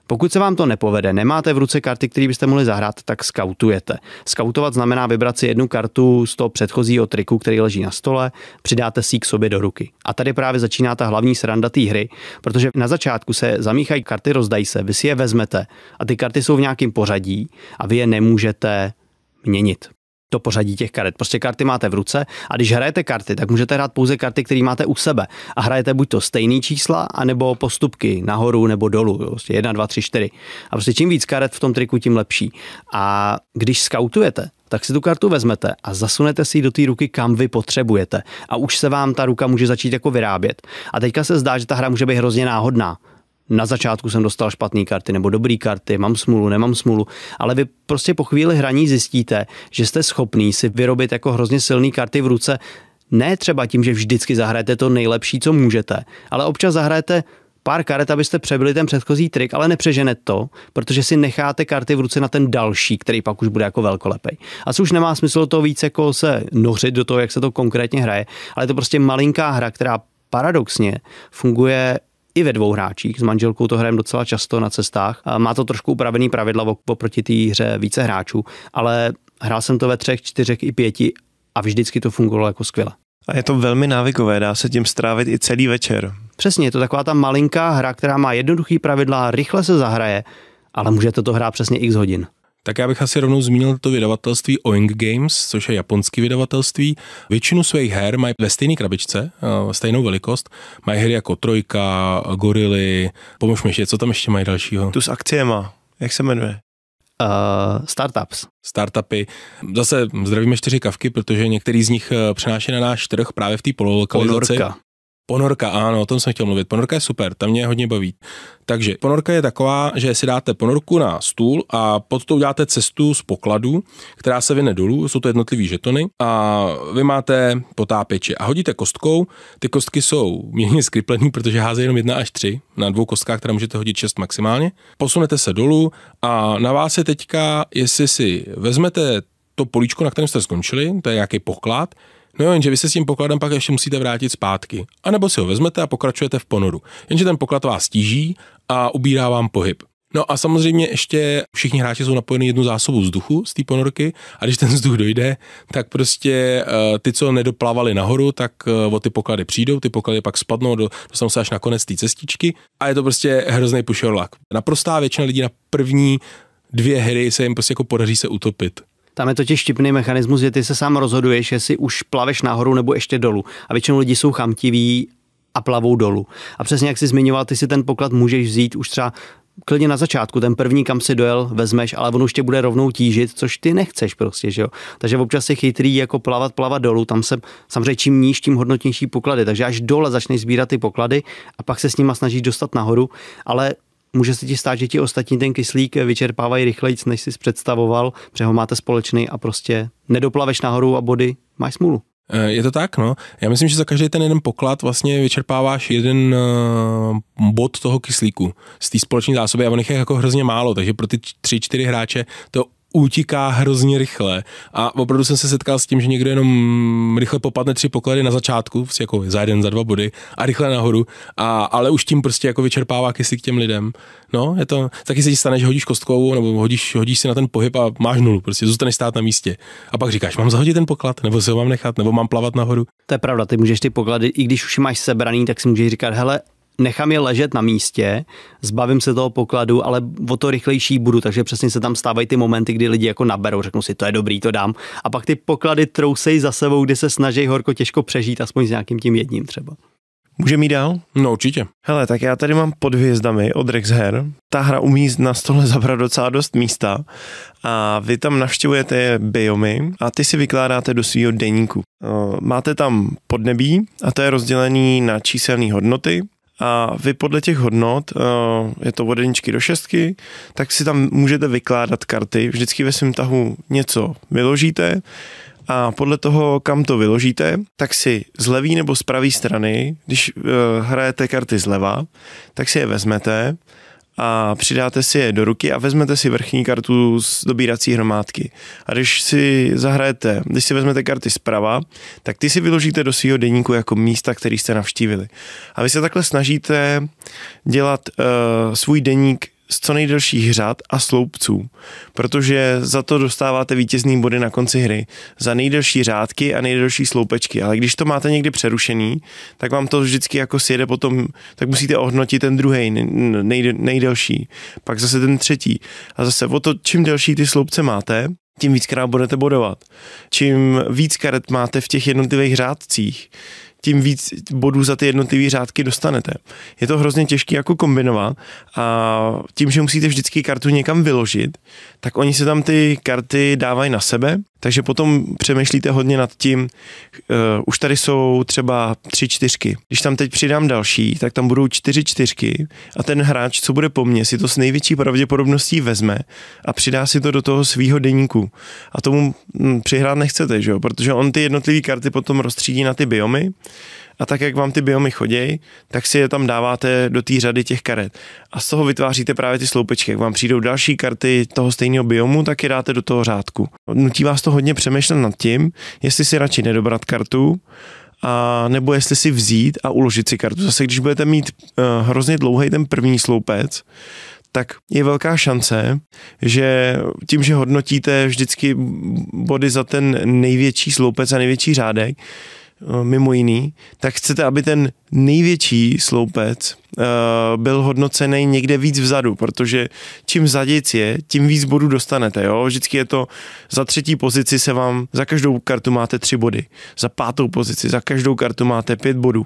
Speaker 2: Pokud se vám to nepovede, nemáte v ruce karty, které byste mohli zahrát, tak skautujete. Skautovat znamená vybrat si jednu kartu z toho předchozího triku, který leží na stole, přidáte si ji k sobě do ruky. A tady právě začíná ta hlavní sranda té hry, protože na začátku se zamíchají karty, rozdají se, vy si je vezmete a ty karty jsou v nějakém pořadí a vy je nemůžete měnit to pořadí těch karet. Prostě karty máte v ruce a když hrajete karty, tak můžete hrát pouze karty, které máte u sebe. A hrajete buď to stejný čísla, anebo postupky nahoru nebo dolů. Prostě 1, 2, 3, 4. A prostě čím víc karet v tom triku, tím lepší. A když skautujete, tak si tu kartu vezmete a zasunete si ji do té ruky, kam vy potřebujete. A už se vám ta ruka může začít jako vyrábět. A teďka se zdá, že ta hra může být hrozně náhodná na začátku jsem dostal špatné karty nebo dobré karty, mám smůlu, nemám smůlu, ale vy prostě po chvíli hraní zjistíte, že jste schopný si vyrobit jako hrozně silné karty v ruce, ne třeba tím, že vždycky zahrajete to nejlepší, co můžete, ale občas zahrajete pár karet, abyste přebyli ten předchozí trik, ale nepřežene to, protože si necháte karty v ruce na ten další, který pak už bude jako velkolepej. A co už nemá smysl to víc jako se nořit do toho, jak se to konkrétně hraje, ale je to prostě malinká hra, která paradoxně funguje i ve dvou hráčích. S manželkou to hrajeme docela často na cestách. Má to trošku upravený pravidla oproti té hře více hráčů, ale hrál jsem to ve třech, čtyřech i pěti a vždycky to fungovalo jako skvěle. A je to velmi návykové, dá se tím strávit i celý večer. Přesně, je to taková ta malinká hra, která má jednoduchý pravidla, rychle se zahraje, ale můžete to hrát přesně x hodin.
Speaker 1: Tak já bych asi rovnou zmínil to vydavatelství Oink Games, což je japonský vydavatelství. Většinu svých her mají ve stejné krabičce, eh, stejnou velikost. Mají hry jako Trojka, Gorily, pomož mi ještě, co tam ještě mají dalšího? Tu s akciema, jak se jmenuje? Uh, startups. Startupy. Zase zdravíme čtyři kavky, protože některý z nich eh, přináší na náš trh právě v té pololokalizaci. Ponorka. Ponorka, ano, o tom jsem chtěl mluvit. Ponorka je super, tam mě hodně baví. Takže ponorka je taková, že si dáte ponorku na stůl a pod tou dáte cestu z pokladu, která se vyne dolů, jsou to jednotlivý žetony a vy máte potápěče a hodíte kostkou. Ty kostky jsou mírně skriplený, protože házejí jenom jedna až tři na dvou kostkách, které můžete hodit šest maximálně. Posunete se dolů a na vás je teďka, jestli si vezmete to políčko, na kterém jste skončili, to je nějaký poklad, No jo, jenže vy se s tím pokladem pak ještě musíte vrátit zpátky. A nebo si ho vezmete a pokračujete v ponoru. Jenže ten poklad vás stíží a ubírá vám pohyb. No a samozřejmě ještě všichni hráči jsou napojeni jednu zásobu vzduchu z té ponorky a když ten vzduch dojde, tak prostě eh, ty, co nedoplavali nahoru, tak eh, o ty poklady přijdou, ty poklady pak spadnou, dostanou se až na konec té cestičky a je to prostě hrozný pušerlak. Naprostá většina lidí na první
Speaker 2: dvě hry se jim prostě jako podaří se utopit. Tam je totiž štipný mechanismus, že ty se sám rozhoduješ, jestli už plaveš nahoru nebo ještě dolů. A většinou lidi jsou chamtiví a plavou dolů. A přesně jak jsi zmiňoval, ty si ten poklad můžeš vzít už třeba klidně na začátku, ten první, kam si dojel, vezmeš, ale on už tě bude rovnou tížit, což ty nechceš prostě, že jo. Takže občas je chytrý jako plavat, plavat dolů, tam se samozřejmě čím níž, tím hodnotnější poklady, takže až dole začneš sbírat ty poklady a pak se s nima snažíš dostat nahoru, ale může se ti stát, že ti ostatní ten kyslík vyčerpávají rychleji, než jsi představoval, protože ho máte společný a prostě nedoplaveš nahoru a body, máš
Speaker 1: smůlu. Eh, je to tak, no. Já myslím, že za každý ten jeden poklad vlastně vyčerpáváš jeden uh, bod toho kyslíku z té společné zásoby a on jich je jako hrozně málo, takže pro ty tři, čtyři hráče to utíká hrozně rychle. A opravdu jsem se setkal s tím, že někdo jenom rychle popadne tři poklady na začátku, jako za jeden, za dva body, a rychle nahoru, a, ale už tím prostě jako vyčerpává k těm lidem. No, je to, taky se ti stane, že hodíš kostkou, nebo hodíš, hodíš si na ten pohyb a máš nulu, prostě zůstaneš stát na místě. A pak říkáš, mám zahodit ten poklad, nebo si ho mám
Speaker 2: nechat, nebo mám plavat nahoru. To je pravda, ty můžeš ty poklady, i když už máš sebraný, tak si můžeš říkat, hele, nechám je ležet na místě, zbavím se toho pokladu, ale o to rychlejší budu, takže přesně se tam stávají ty momenty, kdy lidi jako naberou, řeknu si, to je dobrý, to dám. A pak ty poklady trousej za sebou, kdy se snaží horko těžko přežít, aspoň s nějakým tím jedním třeba. Může mít dál? No určitě.
Speaker 3: Hele, tak já tady mám pod hvězdami od Rex Her. Ta hra umí na stole [laughs] zabrat docela dost místa a vy tam navštěvujete biomy a ty si vykládáte do svého denníku. Máte tam podnebí a to je rozdělený na číselné hodnoty a vy podle těch hodnot, eh, je to od jedničky do šestky, tak si tam můžete vykládat karty, vždycky ve svém tahu něco vyložíte a podle toho, kam to vyložíte, tak si z levý nebo z pravé strany, když eh, hrajete karty zleva, tak si je vezmete a přidáte si je do ruky a vezmete si vrchní kartu z dobírací hromádky. A když si zahrajete, když si vezmete karty zprava, tak ty si vyložíte do svého deníku jako místa, který jste navštívili. A vy se takhle snažíte dělat uh, svůj deník z co nejdelších řad a sloupců, protože za to dostáváte vítězný body na konci hry, za nejdelší řádky a nejdelší sloupečky, ale když to máte někdy přerušený, tak vám to vždycky jako sjede potom, tak musíte ohodnotit ten druhý nej, nejdelší, pak zase ten třetí a zase o to, čím delší ty sloupce máte, tím víckrát budete bodovat. Čím víc karet máte v těch jednotlivých řádcích, tím víc bodů za ty jednotlivé řádky dostanete. Je to hrozně těžké jako kombinovat a tím, že musíte vždycky kartu někam vyložit, tak oni se tam ty karty dávají na sebe takže potom přemýšlíte hodně nad tím, uh, už tady jsou třeba tři čtyřky. Když tam teď přidám další, tak tam budou čtyři čtyřky a ten hráč, co bude po mně, si to s největší pravděpodobností vezme a přidá si to do toho svýho deníku. A tomu hm, přihrát nechcete, že jo? protože on ty jednotlivé karty potom rozstřídí na ty biomy a tak, jak vám ty biomy chodí, tak si je tam dáváte do té řady těch karet. A z toho vytváříte právě ty sloupečky. Jak vám přijdou další karty toho stejného biomu, tak je dáte do toho řádku. Nutí vás to hodně přemýšlet nad tím, jestli si radši nedobrat kartu, a nebo jestli si vzít a uložit si kartu. Zase když budete mít uh, hrozně dlouhý ten první sloupec, tak je velká šance, že tím, že hodnotíte vždycky body za ten největší sloupec a největší řádek, Eh, mimo jiný, tak chcete, aby ten největší sloupec eh, byl hodnocený někde víc vzadu, protože čím zaděc je, tím víc bodů dostanete. Jo? Vždycky je to za třetí pozici se vám, za každou kartu máte tři body, za pátou pozici, za každou kartu máte pět bodů.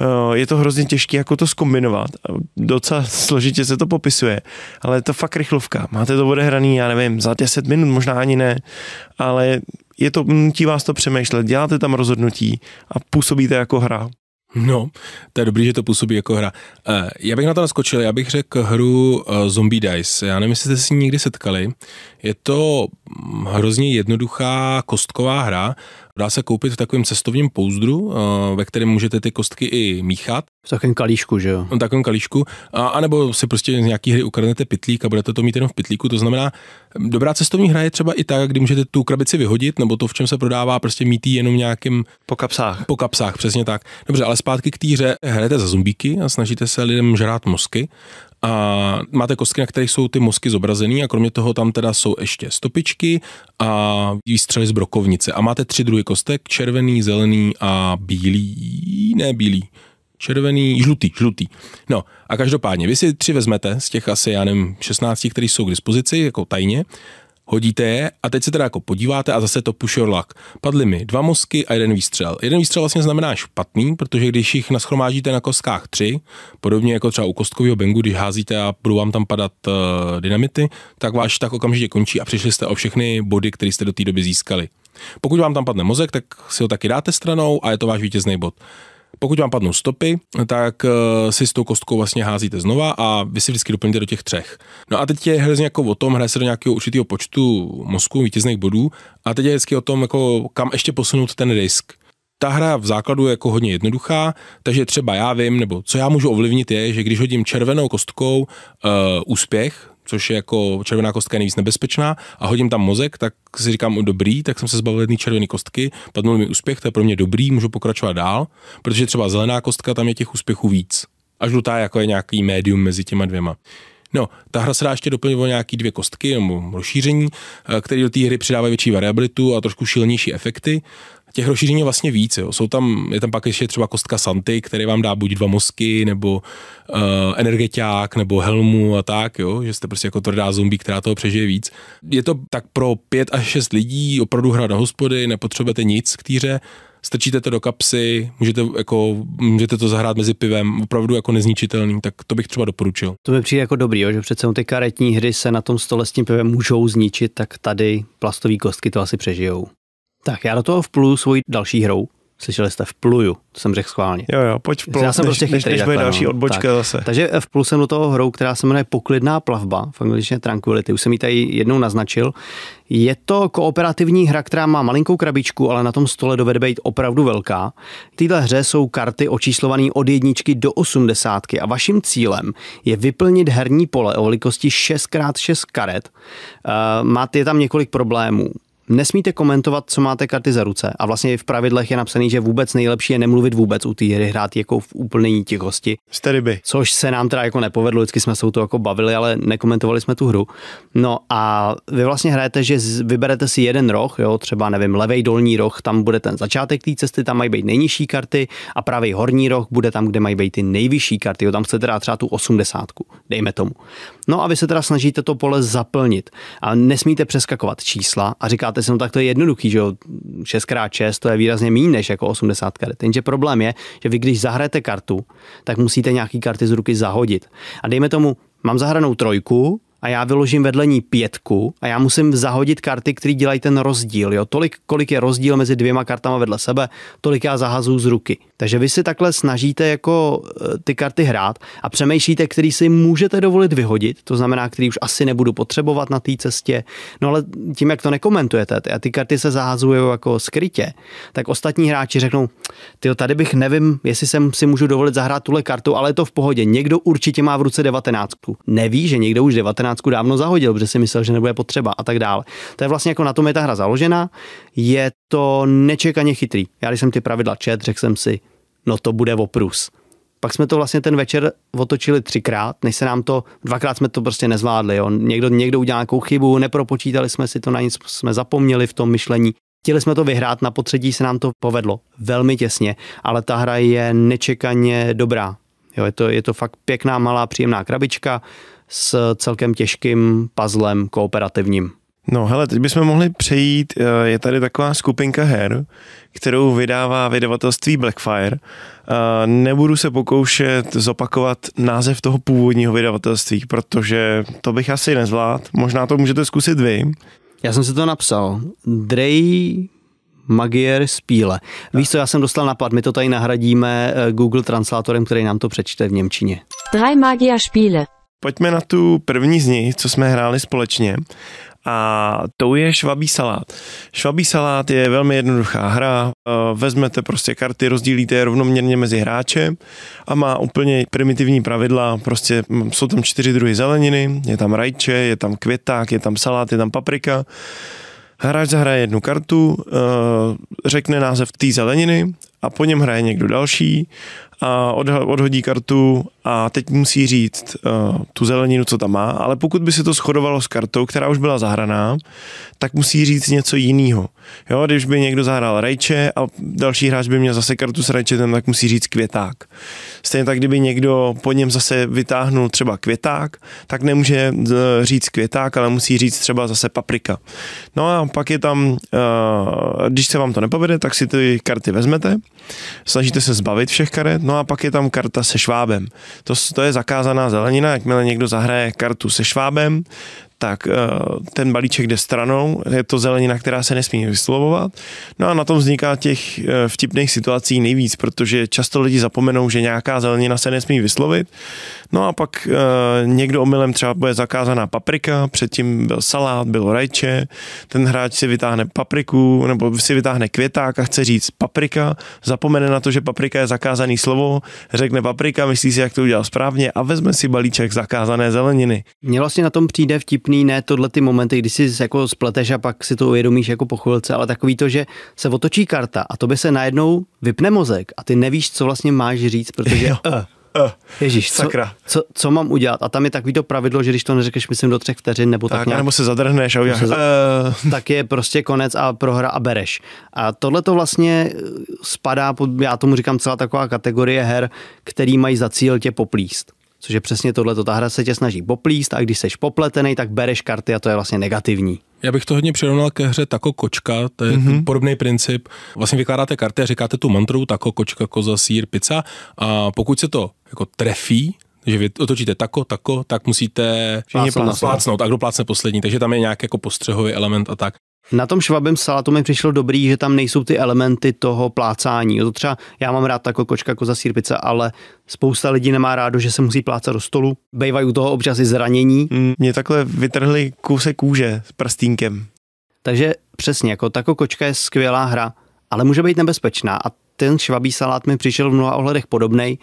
Speaker 3: Eh, je to hrozně těžké jako to skombinovat. Docela složitě se to popisuje, ale je to fakt rychlovka. Máte to odehraný, já nevím, za 10 minut, možná ani ne, ale je to, nutí vás to přemýšlet, děláte
Speaker 1: tam rozhodnutí a působíte jako hra. No, to je dobrý, že to působí jako hra. Eh, já bych na to naskočil, já bych řekl hru eh, Zombie Dice. Já nevím, jestli jste si někdy setkali. Je to hm, hrozně jednoduchá kostková hra, Dá se koupit v takovém cestovním pouzdru, eh, ve kterém můžete ty kostky i míchat. V takovém kalíšku, že jo? V takovém kalíšku. A, nebo si prostě z nějaký hry ukradnete pitlík a budete to mít jenom v pitlíku. To znamená, dobrá cestovní hra je třeba i ta, kdy můžete tu krabici vyhodit, nebo to, v čem se prodává, prostě mít jenom nějakým. Po kapsách. Po kapsách, přesně tak. Dobře, ale zpátky k té hře. Hrajete za zumbíky a snažíte se lidem žrát mozky. A máte kostky, na kterých jsou ty mozky zobrazený a kromě toho tam teda jsou ještě stopičky a výstřely z brokovnice. A máte tři druhy kostek, červený, zelený a bílý, ne bílý, červený, žlutý, žlutý. No a každopádně, vy si tři vezmete z těch asi, já nevím, 16, které jsou k dispozici, jako tajně, hodíte je a teď se teda jako podíváte a zase to push your luck. Padly mi dva mozky a jeden výstřel. Jeden výstřel vlastně znamená špatný, protože když jich naschromážíte na kostkách tři, podobně jako třeba u kostkového bengu, když házíte a budou vám tam padat uh, dynamity, tak váš tak okamžitě končí a přišli jste o všechny body, které jste do té doby získali. Pokud vám tam padne mozek, tak si ho taky dáte stranou a je to váš vítězný bod. Pokud vám padnou stopy, tak eh, si s tou kostkou vlastně házíte znova a vy si vždycky doplníte do těch třech. No a teď je hrozně jako o tom, hraje se do nějakého určitého počtu mozku, vítězných bodů a teď je vždycky o tom, jako kam ještě posunout ten disk ta hra v základu je jako hodně jednoduchá, takže třeba já vím, nebo co já můžu ovlivnit je, že když hodím červenou kostkou uh, úspěch, což je jako červená kostka je nejvíc nebezpečná, a hodím tam mozek, tak si říkám, dobrý, tak jsem se zbavil jedné červené kostky, padnul mi úspěch, to je pro mě dobrý, můžu pokračovat dál, protože třeba zelená kostka, tam je těch úspěchů víc. A žlutá jako je nějaký médium mezi těma dvěma. No, ta hra se dá ještě doplnit o nějaký dvě kostky nebo rozšíření, eh, které do té hry přidávají větší variabilitu a trošku šilnější efekty. A těch rozšíření je vlastně víc. Jo. Jsou tam, je tam pak ještě třeba kostka Santy, který vám dá buď dva mozky, nebo uh, eh, energeták, nebo helmu a tak, jo. že jste prostě jako tvrdá zombie, která toho přežije víc. Je to tak pro pět až šest lidí, opravdu hra na hospody, nepotřebujete nic k týře, strčíte to do kapsy, můžete, jako, můžete to zahrát mezi pivem, opravdu jako nezničitelný, tak to bych třeba doporučil.
Speaker 2: To mi přijde jako dobrý, jo, že přece ty karetní hry se na tom stole s tím pivem můžou zničit, tak tady plastové kostky to asi přežijou. Tak já do toho vpluju svoji další hrou. Slyšeli jste, vpluju, to jsem řekl schválně. Jo, jo, pojď vplu, já jsem prostě než, prostě chytrý, než, než bude další no. odbočka tak. zase. Takže eh, vplu jsem do toho hrou, která se jmenuje Poklidná plavba, v angličtině Tranquility, už jsem ji tady jednou naznačil. Je to kooperativní hra, která má malinkou krabičku, ale na tom stole dovede být opravdu velká. V této hře jsou karty očíslované od jedničky do osmdesátky a vaším cílem je vyplnit herní pole o velikosti 6x6 karet. Uh, eh, máte je tam několik problémů nesmíte komentovat, co máte karty za ruce. A vlastně v pravidlech je napsaný, že vůbec nejlepší je nemluvit vůbec u té hry, hrát jako v úplné tichosti. Jste ryby. Což se nám teda jako nepovedlo, vždycky jsme se o to jako bavili, ale nekomentovali jsme tu hru. No a vy vlastně hrajete, že vyberete si jeden roh, jo, třeba nevím, levej dolní roh, tam bude ten začátek té cesty, tam mají být nejnižší karty a pravý horní roh bude tam, kde mají být ty nejvyšší karty, jo, tam chcete teda třeba tu osmdesátku, dejme tomu. No a vy se teda snažíte to pole zaplnit a nesmíte přeskakovat čísla a říkáte, máte si, no tak to je jednoduchý, že jo, 6x6 to je výrazně méně než jako 80 karet. Jenže problém je, že vy když zahrajete kartu, tak musíte nějaký karty z ruky zahodit. A dejme tomu, mám zahranou trojku, a já vyložím vedle ní pětku a já musím zahodit karty, které dělají ten rozdíl. Jo? Tolik, kolik je rozdíl mezi dvěma kartama vedle sebe, tolik já zahazuju z ruky. Takže vy si takhle snažíte jako eh, ty karty hrát a přemýšlíte, který si můžete dovolit vyhodit, to znamená, který už asi nebudu potřebovat na té cestě. No ale tím, jak to nekomentujete a ty karty se zahazují jako skrytě, tak ostatní hráči řeknou, ty tady bych nevím, jestli jsem si můžu dovolit zahrát tuhle kartu, ale je to v pohodě. Někdo určitě má v ruce 19. Neví, že někdo už 19 19 dávno zahodil, protože si myslel, že nebude potřeba a tak dále. To je vlastně jako na tom je ta hra založena, je to nečekaně chytrý. Já když jsem ty pravidla čet, řekl jsem si, no to bude oprus. Pak jsme to vlastně ten večer otočili třikrát, než se nám to, dvakrát jsme to prostě nezvládli. Jo. Někdo, někdo udělal nějakou chybu, nepropočítali jsme si to, na nic jsme zapomněli v tom myšlení. Chtěli jsme to vyhrát, na potředí se nám to povedlo velmi těsně, ale ta hra je nečekaně dobrá. Jo, je, to, je to fakt pěkná, malá, příjemná krabička, s celkem těžkým puzzlem kooperativním. No hele, teď bychom mohli přejít, eh, je tady taková skupinka her, kterou
Speaker 3: vydává vydavatelství Blackfire. Eh, nebudu se pokoušet zopakovat název toho původního vydavatelství, protože to bych asi nezvlád. Možná to můžete zkusit
Speaker 2: vy. Já jsem si to napsal. Drej Magier Spíle. Víš co, já jsem dostal napad, my to tady nahradíme eh, Google Translátorem, který nám to přečte v Němčině.
Speaker 3: Drei Magier spíle.
Speaker 2: Pojďme na tu první z nich, co jsme hráli společně.
Speaker 3: A to je švabý salát. Švabý salát je velmi jednoduchá hra. E, vezmete prostě karty, rozdílíte je rovnoměrně mezi hráče a má úplně primitivní pravidla. Prostě jsou tam čtyři druhy zeleniny, je tam rajče, je tam květák, je tam salát, je tam paprika. Hráč zahraje jednu kartu, e, řekne název té zeleniny a po něm hraje někdo další a odhodí kartu a teď musí říct uh, tu zeleninu, co tam má, ale pokud by se to shodovalo s kartou, která už byla zahraná, tak musí říct něco jiného. Jo, když by někdo zahrál rajče a další hráč by měl zase kartu s rajčetem, tak musí říct květák. Stejně tak, kdyby někdo po něm zase vytáhnul třeba květák, tak nemůže eh, říct květák, ale musí říct třeba zase paprika. No a pak je tam, eh, když se vám to nepovede, tak si ty karty vezmete, snažíte se zbavit všech karet, no a pak je tam karta se švábem. To, to je zakázaná zelenina, jakmile někdo zahraje kartu se švábem, tak eh, ten balíček jde stranou, je to zelenina, která se nesmí vyslovovat. No a na tom vzniká těch eh, vtipných situací nejvíc, protože často lidi zapomenou, že nějaká zelenina se nesmí vyslovit. No a pak eh, někdo omylem třeba bude zakázaná paprika, předtím byl salát, bylo rajče, ten hráč si vytáhne papriku nebo si vytáhne květák a chce říct paprika, zapomene na to, že paprika je zakázaný slovo, řekne paprika, myslí si, jak to udělal správně
Speaker 2: a vezme si balíček zakázané zeleniny. Mně vlastně na tom přijde vtip vtipný, ne tohle ty momenty, kdy si jako spleteš a pak si to uvědomíš jako po chvilce, ale takový to, že se otočí karta a to by se najednou vypne mozek a ty nevíš, co vlastně máš říct, protože... Uh, Ježíš, co, sakra. Co, co, mám udělat? A tam je takový to pravidlo, že když to neřekneš, myslím, do třech vteřin, nebo tak, tak nějak, nebo se zadrhneš a uděláš, uh. tak je prostě konec a prohra a bereš. A tohle to vlastně spadá pod, já tomu říkám, celá taková kategorie her, který mají za cíl tě poplíst. Což je přesně tohle, ta hra se tě snaží poplíst a když seš popletený, tak bereš karty a to je vlastně negativní.
Speaker 1: Já bych to hodně přirovnal ke hře Tako kočka, to je mm-hmm. podobný princip. Vlastně vykládáte karty a říkáte tu mantru Tako kočka, koza, sír, pizza a pokud se to jako trefí, že vy otočíte tako, tako, tak musíte plácnout. plácnout. No. A kdo plácne poslední, takže tam je nějaký jako
Speaker 2: postřehový element a tak. Na tom švabem salátu mi přišlo dobrý, že tam nejsou ty elementy toho plácání. To třeba já mám rád jako kočka koza, sírpice, ale spousta lidí nemá rádo, že se musí plácat do stolu. Bejvají u toho občas i zranění. Mm, mě takhle vytrhli kousek kůže s prstínkem. Takže přesně, jako tako kočka je skvělá hra, ale může být nebezpečná a ten švabý salát mi přišel v mnoha ohledech podobný,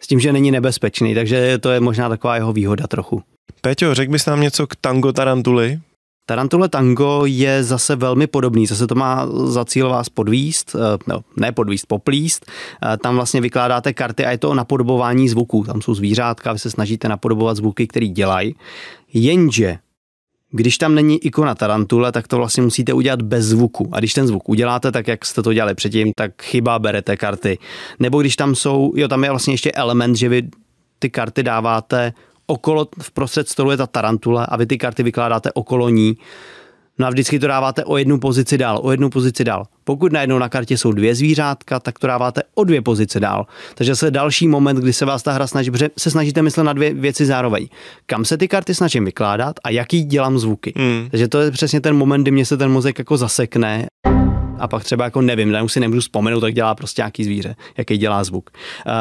Speaker 2: s tím, že není nebezpečný, takže to je možná taková jeho výhoda trochu. Peťo, řekl bys nám něco k tango tarantuli, Tarantule Tango je zase velmi podobný, zase to má za cíl vás podvíst, eh, no, ne podvíst, poplíst. Eh, tam vlastně vykládáte karty a je to o napodobování zvuků. Tam jsou zvířátka, vy se snažíte napodobovat zvuky, které dělají. Jenže když tam není ikona tarantule, tak to vlastně musíte udělat bez zvuku. A když ten zvuk uděláte, tak jak jste to dělali předtím, tak chyba berete karty. Nebo když tam jsou, jo, tam je vlastně ještě element, že vy ty karty dáváte okolo, v prostřed stolu je ta tarantula a vy ty karty vykládáte okolo ní. No a vždycky to dáváte o jednu pozici dál, o jednu pozici dál. Pokud najednou na kartě jsou dvě zvířátka, tak to dáváte o dvě pozice dál. Takže se další moment, kdy se vás ta hra snaží, protože se snažíte myslet na dvě věci zároveň. Kam se ty karty snažím vykládat a jaký dělám zvuky. Mm. Takže to je přesně ten moment, kdy mě se ten mozek jako zasekne a pak třeba jako nevím, už si nemůžu vzpomenout, tak dělá prostě nějaký zvíře, jaký dělá zvuk. Uh,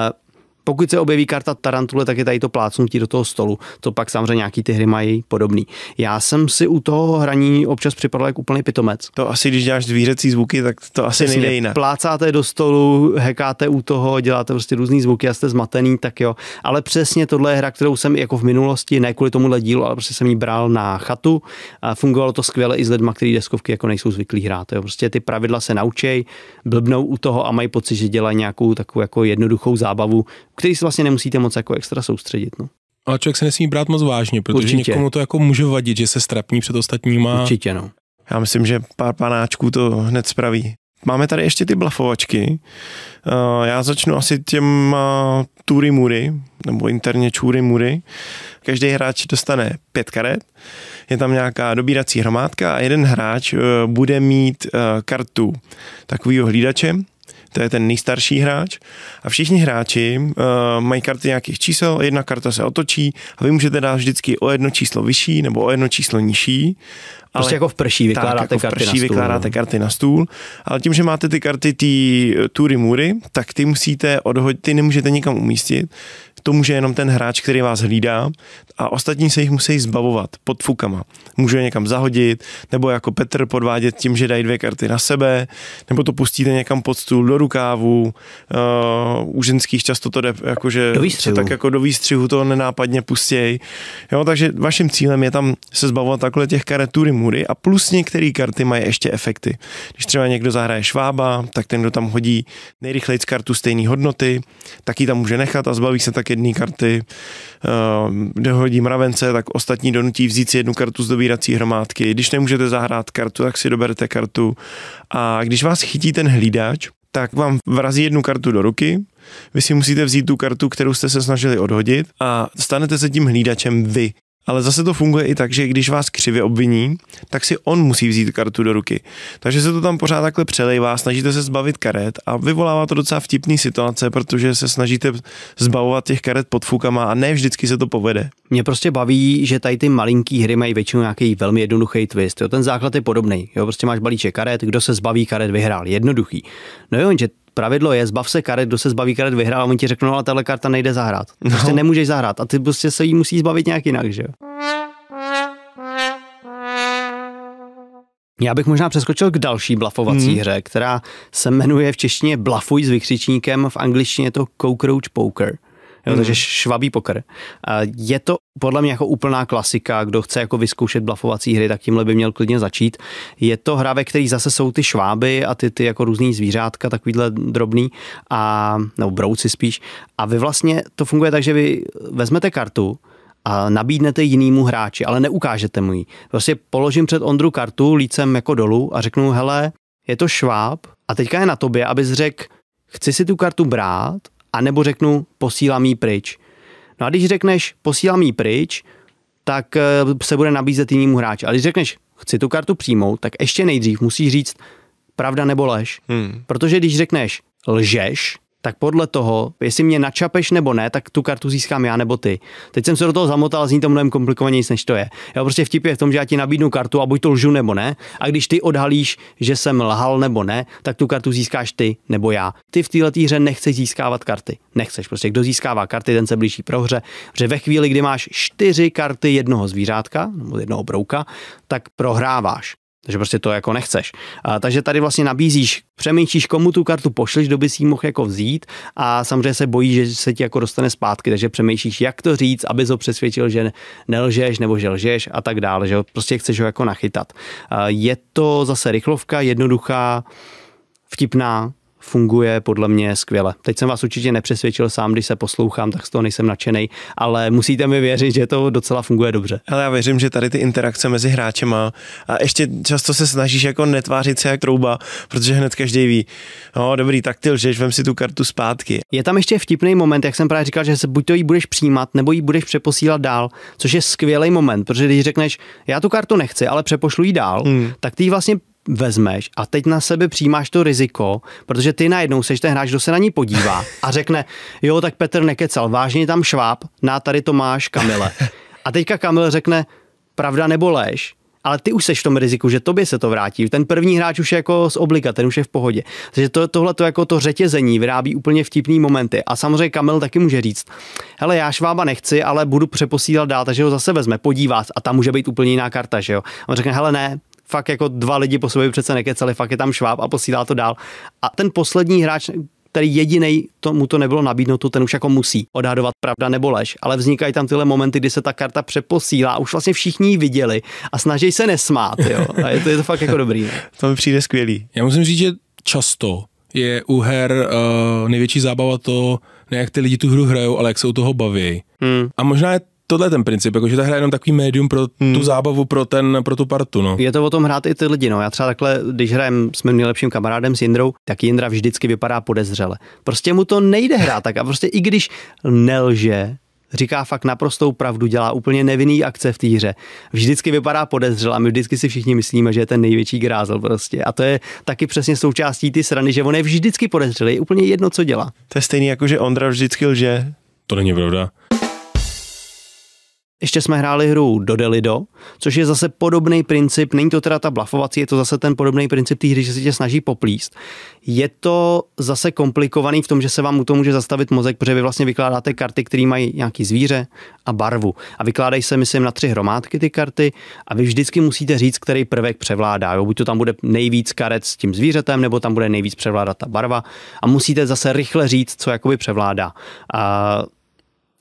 Speaker 2: pokud se objeví karta Tarantule, tak je tady to plácnutí do toho stolu. To pak samozřejmě nějaký ty hry mají podobný. Já jsem si u toho hraní občas připadal jako úplný pitomec. To asi, když děláš zvířecí zvuky, tak to asi Přesně, nejde jinak. Plácáte do stolu, hekáte u toho, děláte prostě různý zvuky a jste zmatený, tak jo. Ale přesně tohle je hra, kterou jsem jako v minulosti, ne kvůli tomuhle dílu, ale prostě jsem ji bral na chatu. A fungovalo to skvěle i s lidmi, kteří deskovky jako nejsou zvyklí hrát. Jo. Prostě ty pravidla se naučej, blbnou u toho a mají pocit, že dělají nějakou takovou jako jednoduchou zábavu, který se vlastně nemusíte moc jako extra soustředit. No.
Speaker 1: Ale člověk se nesmí brát moc vážně, protože Určitě. někomu to jako může vadit, že se strapní před ostatníma. Určitě,
Speaker 3: no. Já myslím, že pár panáčků to hned spraví.
Speaker 1: Máme tady ještě ty
Speaker 3: blafovačky. Eh, já začnu asi těm tury mury, nebo interně Čury mury. Každý hráč dostane pět karet, je tam nějaká dobírací hromádka a jeden hráč eh, bude mít eh, kartu takového hlídače, to je ten nejstarší hráč a všichni hráči uh, mají karty nějakých čísel, jedna karta se otočí a vy můžete dát vždycky o jedno číslo vyšší nebo o jedno číslo nižší. Prostě ale prostě jako v prší vykládáte tak, jako v prší na stůl. No. karty na stůl, ale tím, že máte ty karty ty eh, tury mury, tak ty musíte odhodit, ty nemůžete nikam umístit, to může jenom ten hráč, který vás hlídá a ostatní se jich musí zbavovat pod fukama. Může je někam zahodit, nebo jako Petr podvádět tím, že dají dvě karty na sebe, nebo to pustíte někam pod stůl do rukávu. Uh, u ženských často to jde jakože se tak jako do výstřihu to nenápadně pustěj. Jo, takže vaším cílem je tam se zbavovat takhle těch karet tury mury a plus některé karty mají ještě efekty. Když třeba někdo zahraje švába, tak ten, kdo tam hodí nejrychleji kartu stejné hodnoty, tak ji tam může nechat a zbaví se taky jedné karty, ehm, kde hodí mravence, tak ostatní donutí vzít si jednu kartu z dobírací hromádky. Když nemůžete zahrát kartu, tak si doberete kartu. A když vás chytí ten hlídač, tak vám vrazí jednu kartu do ruky, vy si musíte vzít tu kartu, kterou jste se snažili odhodit a stanete se tím hlídačem vy. Ale zase to funguje i tak, že když vás křivě obviní, tak si on musí vzít kartu do ruky. Takže se to tam pořád takhle přelejvá, snažíte se zbavit karet a vyvolává to docela vtipný situace, protože se snažíte zbavovat těch karet pod fukama a ne
Speaker 2: vždycky se to povede. Mě prostě baví, že tady ty malinký hry mají většinou nějaký velmi jednoduchý twist. Jo, ten základ je podobný. Jo, prostě máš balíček karet, kdo se zbaví karet, vyhrál. Jednoduchý. No jo, že pravidlo je, zbav se karet, kdo se zbaví karet vyhrál, a oni ti řeknou, no, ale tahle karta nejde zahrát. No. Prostě nemůžeš zahrát a ty prostě se jí musí zbavit nějak jinak, že jo? Já bych možná přeskočil k další blafovací hmm. hře, která se jmenuje v češtině Blafuj s vykřičníkem, v angličtině je to Cockroach Poker jo, mm. takže švabý poker. Je to podle mě jako úplná klasika, kdo chce jako vyzkoušet blafovací hry, tak tímhle by měl klidně začít. Je to hra, ve který zase jsou ty šváby a ty, ty jako různý zvířátka, takovýhle drobný, a, nebo brouci spíš. A vy vlastně, to funguje tak, že vy vezmete kartu, a nabídnete jinému hráči, ale neukážete mu ji. Prostě položím před Ondru kartu, lícem jako dolů a řeknu, hele, je to šváb a teďka je na tobě, abys řekl, chci si tu kartu brát a nebo řeknu posílám jí pryč. No a když řekneš posílám jí pryč, tak eh, se bude nabízet jinému hráči. A když řekneš chci tu kartu přijmout, tak ještě nejdřív musíš říct pravda nebo lež. Hmm. Protože když řekneš lžeš, tak podle toho, jestli mě načapeš nebo ne, tak tu kartu získám já nebo ty. Teď jsem se do toho zamotal, zní to mnohem komplikovanější, než to je. Já prostě vtip je v tom, že já ti nabídnu kartu a buď to lžu nebo ne. A když ty odhalíš, že jsem lhal nebo ne, tak tu kartu získáš ty nebo já. Ty v této hře nechceš získávat karty. Nechceš. Prostě kdo získává karty, ten se blíží prohře. Že ve chvíli, kdy máš čtyři karty jednoho zvířátka nebo jednoho brouka, tak prohráváš. Takže prostě to jako nechceš. A, takže tady vlastně nabízíš, přemýšlíš, komu tu kartu pošleš, kdo by si ji mohl jako vzít a samozřejmě se bojí, že se ti jako dostane zpátky, takže přemýšlíš, jak to říct, aby ho přesvědčil, že nelžeš nebo že lžeš a tak dále, že prostě chceš ho jako nachytat. A, je to zase rychlovka, jednoduchá, vtipná, funguje podle mě skvěle. Teď jsem vás určitě nepřesvědčil sám, když se poslouchám, tak z toho nejsem nadšený, ale musíte mi věřit, že to docela funguje dobře. Ale já věřím, že tady ty interakce mezi má a
Speaker 3: ještě často se snažíš jako netvářit se jak trouba, protože hned každý ví, no dobrý, tak ty
Speaker 2: lžeš, vem si tu kartu zpátky. Je tam ještě vtipný moment, jak jsem právě říkal, že se buď to jí budeš přijímat, nebo jí budeš přeposílat dál, což je skvělý moment, protože když řekneš, já tu kartu nechci, ale přepošlu ji dál, hmm. tak ty vlastně vezmeš a teď na sebe přijímáš to riziko, protože ty najednou seš ten hráč, kdo se na ní podívá a řekne, jo, tak Petr nekecal, vážně tam šváb, na tady to máš Kamile. A teďka Kamil řekne, pravda nebo lež, ale ty už seš v tom riziku, že tobě se to vrátí. Ten první hráč už je jako z oblika ten už je v pohodě. Takže to, tohle to jako to řetězení vyrábí úplně vtipný momenty. A samozřejmě Kamil taky může říct, hele, já švába nechci, ale budu přeposílat dál, takže ho zase vezme, podívat a tam může být úplně jiná karta, že jo. On řekne, hele, ne, fakt jako dva lidi po sobě přece nekecali, fakt je tam šváb a posílá to dál. A ten poslední hráč, který jediný tomu to nebylo nabídnuto, ten už jako musí odhadovat pravda nebo lež. Ale vznikají tam tyhle momenty, kdy se ta karta přeposílá a už vlastně všichni ji viděli a snaží se nesmát. Jo? A je to, je to fakt jako dobrý.
Speaker 1: Ne? No. [laughs] To mi přijde skvělý. Já musím říct, že často je u her uh, největší zábava to, ne jak ty lidi tu hru hrajou, ale jak se u toho baví. Hmm. A možná je tohle ten princip, jakože ta hra je jenom takový médium pro hmm. tu zábavu, pro, ten, pro tu partu. No.
Speaker 2: Je to o tom hrát i ty lidi. No. Já třeba takhle, když hrajem s mým nejlepším kamarádem s Jindrou, tak Jindra vždycky vypadá podezřele. Prostě mu to nejde hrát tak a prostě i když nelže, říká fakt naprostou pravdu, dělá úplně nevinný akce v té hře. Vždycky vypadá podezřel a my vždycky si všichni myslíme, že je ten největší grázel prostě. A to je taky přesně součástí ty srany, že on je vždycky podezřelý, je úplně jedno, co dělá. To je stejný jako, že Ondra vždycky lže. To není pravda ještě jsme hráli hru Dodelido, což je zase podobný princip, není to teda ta blafovací, je to zase ten podobný princip té hry, že se tě snaží poplíst. Je to zase komplikovaný v tom, že se vám u toho může zastavit mozek, protože vy vlastně vykládáte karty, které mají nějaký zvíře a barvu. A vykládají se, myslím, na tři hromádky ty karty a vy vždycky musíte říct, který prvek převládá. Jo? Buď to tam bude nejvíc karet s tím zvířetem, nebo tam bude nejvíc převládat ta barva a musíte zase rychle říct, co jakoby převládá. A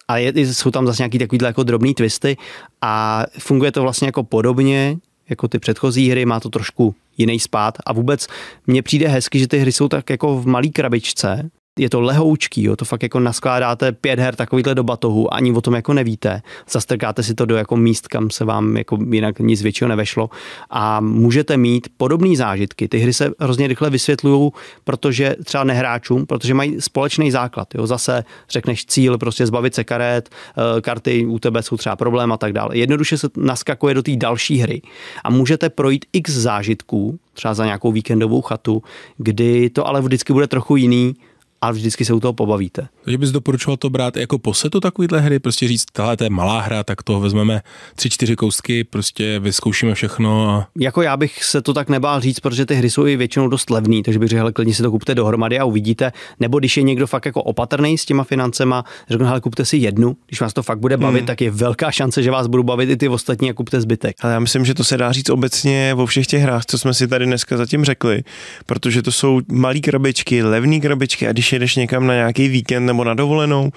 Speaker 2: a je, jsou tam zase nějaký takovýhle jako drobný twisty a funguje to vlastně jako podobně jako ty předchozí hry, má to trošku jiný spát a vůbec mně přijde hezky, že ty hry jsou tak jako v malý krabičce je to lehoučký, jo, to fakt jako naskládáte pět her takovýhle do batohu, ani o tom jako nevíte, zastrkáte si to do jako míst, kam se vám jako jinak nic většího nevešlo a můžete mít podobné zážitky. Ty hry se hrozně rychle vysvětlují, protože třeba nehráčům, protože mají společný základ. Jo. Zase řekneš cíl, prostě zbavit se karet, eh, karty u tebe jsou třeba problém a tak dále. Jednoduše se naskakuje do té další hry a můžete projít x zážitků, třeba za nějakou víkendovou chatu, kdy to ale vždycky bude trochu jiný, a vždycky se u toho pobavíte. Takže bys doporučoval to brát jako po takovýhle hry, prostě říct,
Speaker 1: tahle to je malá hra, tak to vezmeme tři, čtyři kousky, prostě vyzkoušíme všechno. A...
Speaker 2: Jako já bych se to tak nebál říct, protože ty hry jsou i většinou dost levné takže bych řekl, klidně si to kupte dohromady a uvidíte. Nebo když je někdo fakt jako opatrný s těma financema, řeknu, hele, kupte si jednu, když vás to fakt bude bavit, hmm. tak je velká šance, že vás budou bavit i ty ostatní a kupte zbytek. Ale já myslím, že to se dá říct obecně
Speaker 3: o všech těch hrách, co jsme si tady dneska zatím řekli, protože to jsou malé krabičky, levné krabičky a když jedeš někam na nějaký víkend nebo na dovolenou,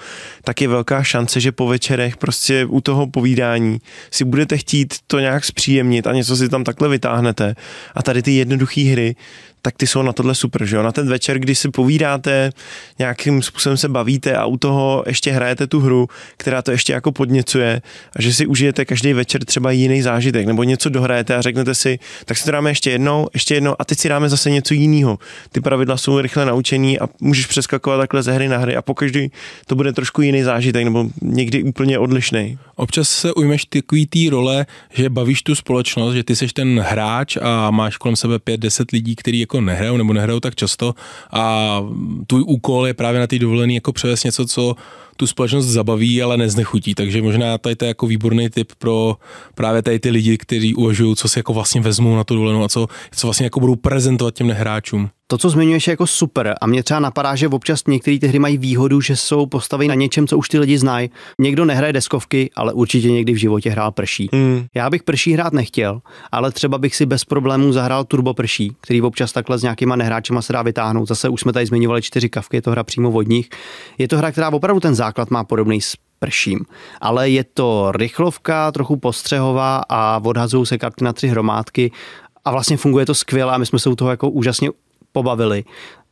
Speaker 3: tak je velká šance, že po večerech prostě u toho povídání si budete chtít to nějak zpříjemnit a něco si tam takhle vytáhnete. A tady ty jednoduché hry tak ty jsou na tohle super, že jo? Na ten večer, kdy si povídáte, nějakým způsobem se bavíte a u toho ještě hrajete tu hru, která to ještě jako podněcuje a že si užijete každý večer třeba jiný zážitek nebo něco dohrajete a řeknete si, tak si to dáme ještě jednou, ještě jednou a teď si dáme zase něco jiného. Ty pravidla jsou rychle naučení a můžeš přeskakovat takhle ze hry na hry a pokaždý to bude trošku jiný zážitek nebo někdy úplně odlišný.
Speaker 1: Občas se ujmeš takový té role, že bavíš tu společnost, že ty seš ten hráč a máš kolem sebe 5-10 lidí, který jako nehrajou nebo nehrajou tak často a tvůj úkol je právě na té dovolené jako převést něco, co tu společnost zabaví, ale neznechutí. Takže možná tady to je jako výborný tip pro právě tady ty lidi, kteří uvažují, co si jako vlastně vezmou na tu
Speaker 2: dovolenou a co, co vlastně jako budou prezentovat těm nehráčům. To, co zmiňuješ, je jako super a mě třeba napadá, že občas některé ty hry mají výhodu, že jsou postaveny na něčem, co už ty lidi znají. Někdo nehraje deskovky, ale určitě někdy v životě hrál prší. Mm. Já bych prší hrát nechtěl, ale třeba bych si bez problémů zahrál Turbo prší, který občas takhle s nějakýma nehráčima se dá vytáhnout. Zase už jsme tady zmiňovali čtyři kavky, je to hra přímo vodních. Je to hra, která opravdu ten základ má podobný s prším. Ale je to rychlovka, trochu postřehová a odhazují se karty na tři hromádky a vlastně funguje to skvěle a my jsme se u toho jako úžasně pobavili.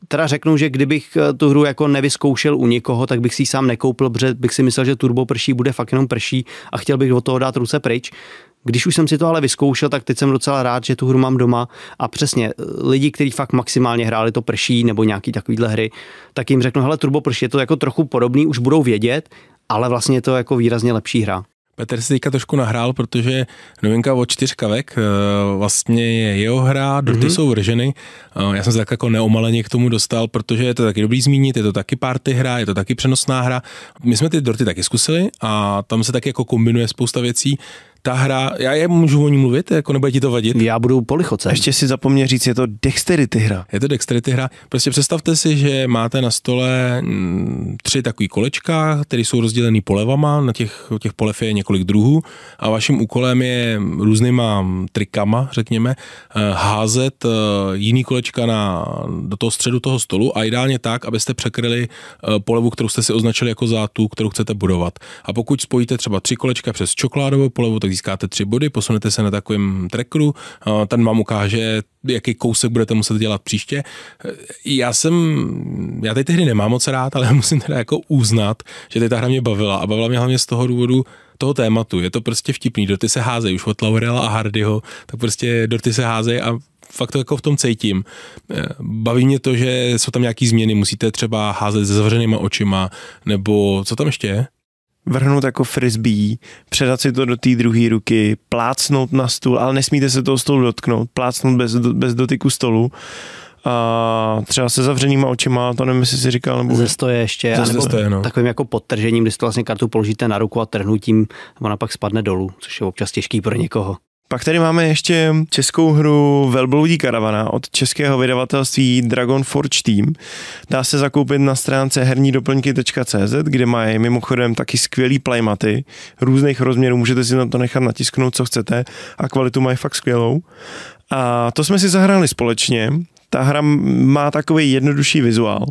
Speaker 2: Teda řeknu, že kdybych eh, tu hru jako nevyzkoušel u nikoho, tak bych si ji sám nekoupil, protože bych si myslel, že turbo prší bude fakt jenom prší a chtěl bych od toho dát ruce pryč. Když už jsem si to ale vyzkoušel, tak teď jsem docela rád, že tu hru mám doma a přesně eh, lidi, kteří fakt maximálně hráli to prší nebo nějaký takovýhle hry, tak jim řeknu, hele, turbo prší je to jako trochu podobný, už budou vědět, ale vlastně je to jako výrazně lepší hra.
Speaker 1: Petr si teďka trošku nahrál, protože novinka o čtyřkavek eh, vlastně je jeho hra, dorty mm-hmm. jsou vrženy. Eh, já jsem se tak jako neomaleně k tomu dostal, protože je to taky dobrý zmínit, je to taky party hra, je to taky přenosná hra. My jsme ty dorty taky zkusili a tam se taky jako kombinuje spousta věcí ta hra, já je můžu o ní mluvit, jako nebude ti to vadit? Já budu polichocem. Ještě si zapomně říct, je to dexterity hra. Je to dexterity hra. Prostě představte si, že máte na stole mm, tři takový kolečka, které jsou rozdělený polevama, na těch, těch polev je několik druhů a vaším úkolem je různýma trikama, řekněme, eh, házet eh, jiný kolečka na, do toho středu toho stolu a ideálně tak, abyste překryli eh, polevu, kterou jste si označili jako za tu, kterou chcete budovat. A pokud spojíte třeba tři kolečka přes čokoládovou polevu, tak získáte tři body, posunete se na takovém trekru, ten vám ukáže, jaký kousek budete muset dělat příště. Já jsem, já teď tehdy nemám moc rád, ale [laughs] musím teda jako uznat, že teď ta hra mě bavila a bavila mě hlavně z toho důvodu, toho tématu. Je to prostě vtipný, dorty se házejí už od Laurela a Hardyho, tak prostě dorty se házejí a fakt to jako v tom cítím. Eh, baví mě to, že jsou tam nějaký změny, musíte třeba házet se zavřenýma očima, nebo co tam ještě je? vrhnout jako frisbee,
Speaker 3: předat si to do té druhé ruky, plácnout na stůl, ale nesmíte se toho stolu dotknout,
Speaker 2: plácnout bez, bez dotyku stolu. A třeba se zavřenýma očima, to nevím, jestli si říkal. Nebo... Ze stoje ještě, ze nebo stoje, no. takovým jako podtržením, když to vlastně kartu položíte na ruku a trhnutím, ona pak spadne dolů, což je občas těžký pro někoho.
Speaker 3: Pak tady máme ještě českou hru Velbloudí karavana od českého vydavatelství Dragon Forge Team. Dá se zakoupit na stránce herní doplňky.cz, kde mají mimochodem taky skvělý playmaty různých rozměrů, můžete si na to nechat natisknout, co chcete a kvalitu mají fakt skvělou. A to jsme si zahráli společně. Ta hra má takový jednodušší vizuál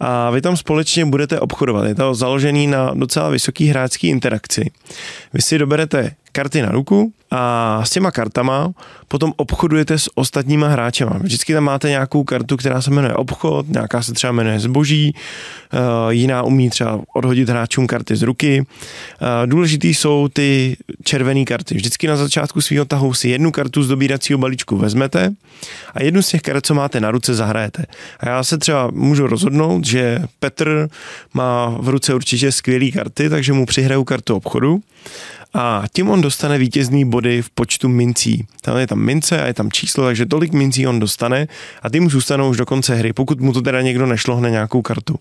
Speaker 3: a vy tam společně budete obchodovat. Je to založený na docela vysoký hráčský interakci. Vy si doberete karty na ruku a s těma kartama potom obchodujete s ostatníma hráčema. Vždycky tam máte nějakou kartu, která se jmenuje obchod, nějaká se třeba jmenuje zboží, eh, jiná umí třeba odhodit hráčům karty z ruky. Eh, důležitý jsou ty červené karty. Vždycky na začátku svého tahu si jednu kartu z dobíracího balíčku vezmete a jednu z těch karet, co máte na ruce, zahrajete. A já se třeba můžu rozhodnout, že Petr má v ruce určitě skvělé karty, takže mu přihraju kartu obchodu a tím on dostane vítězný body v počtu mincí. Tam je tam mince a je tam číslo, takže tolik mincí on dostane a tím zůstanou už do konce hry, pokud mu to teda někdo nešlohne nějakou kartu.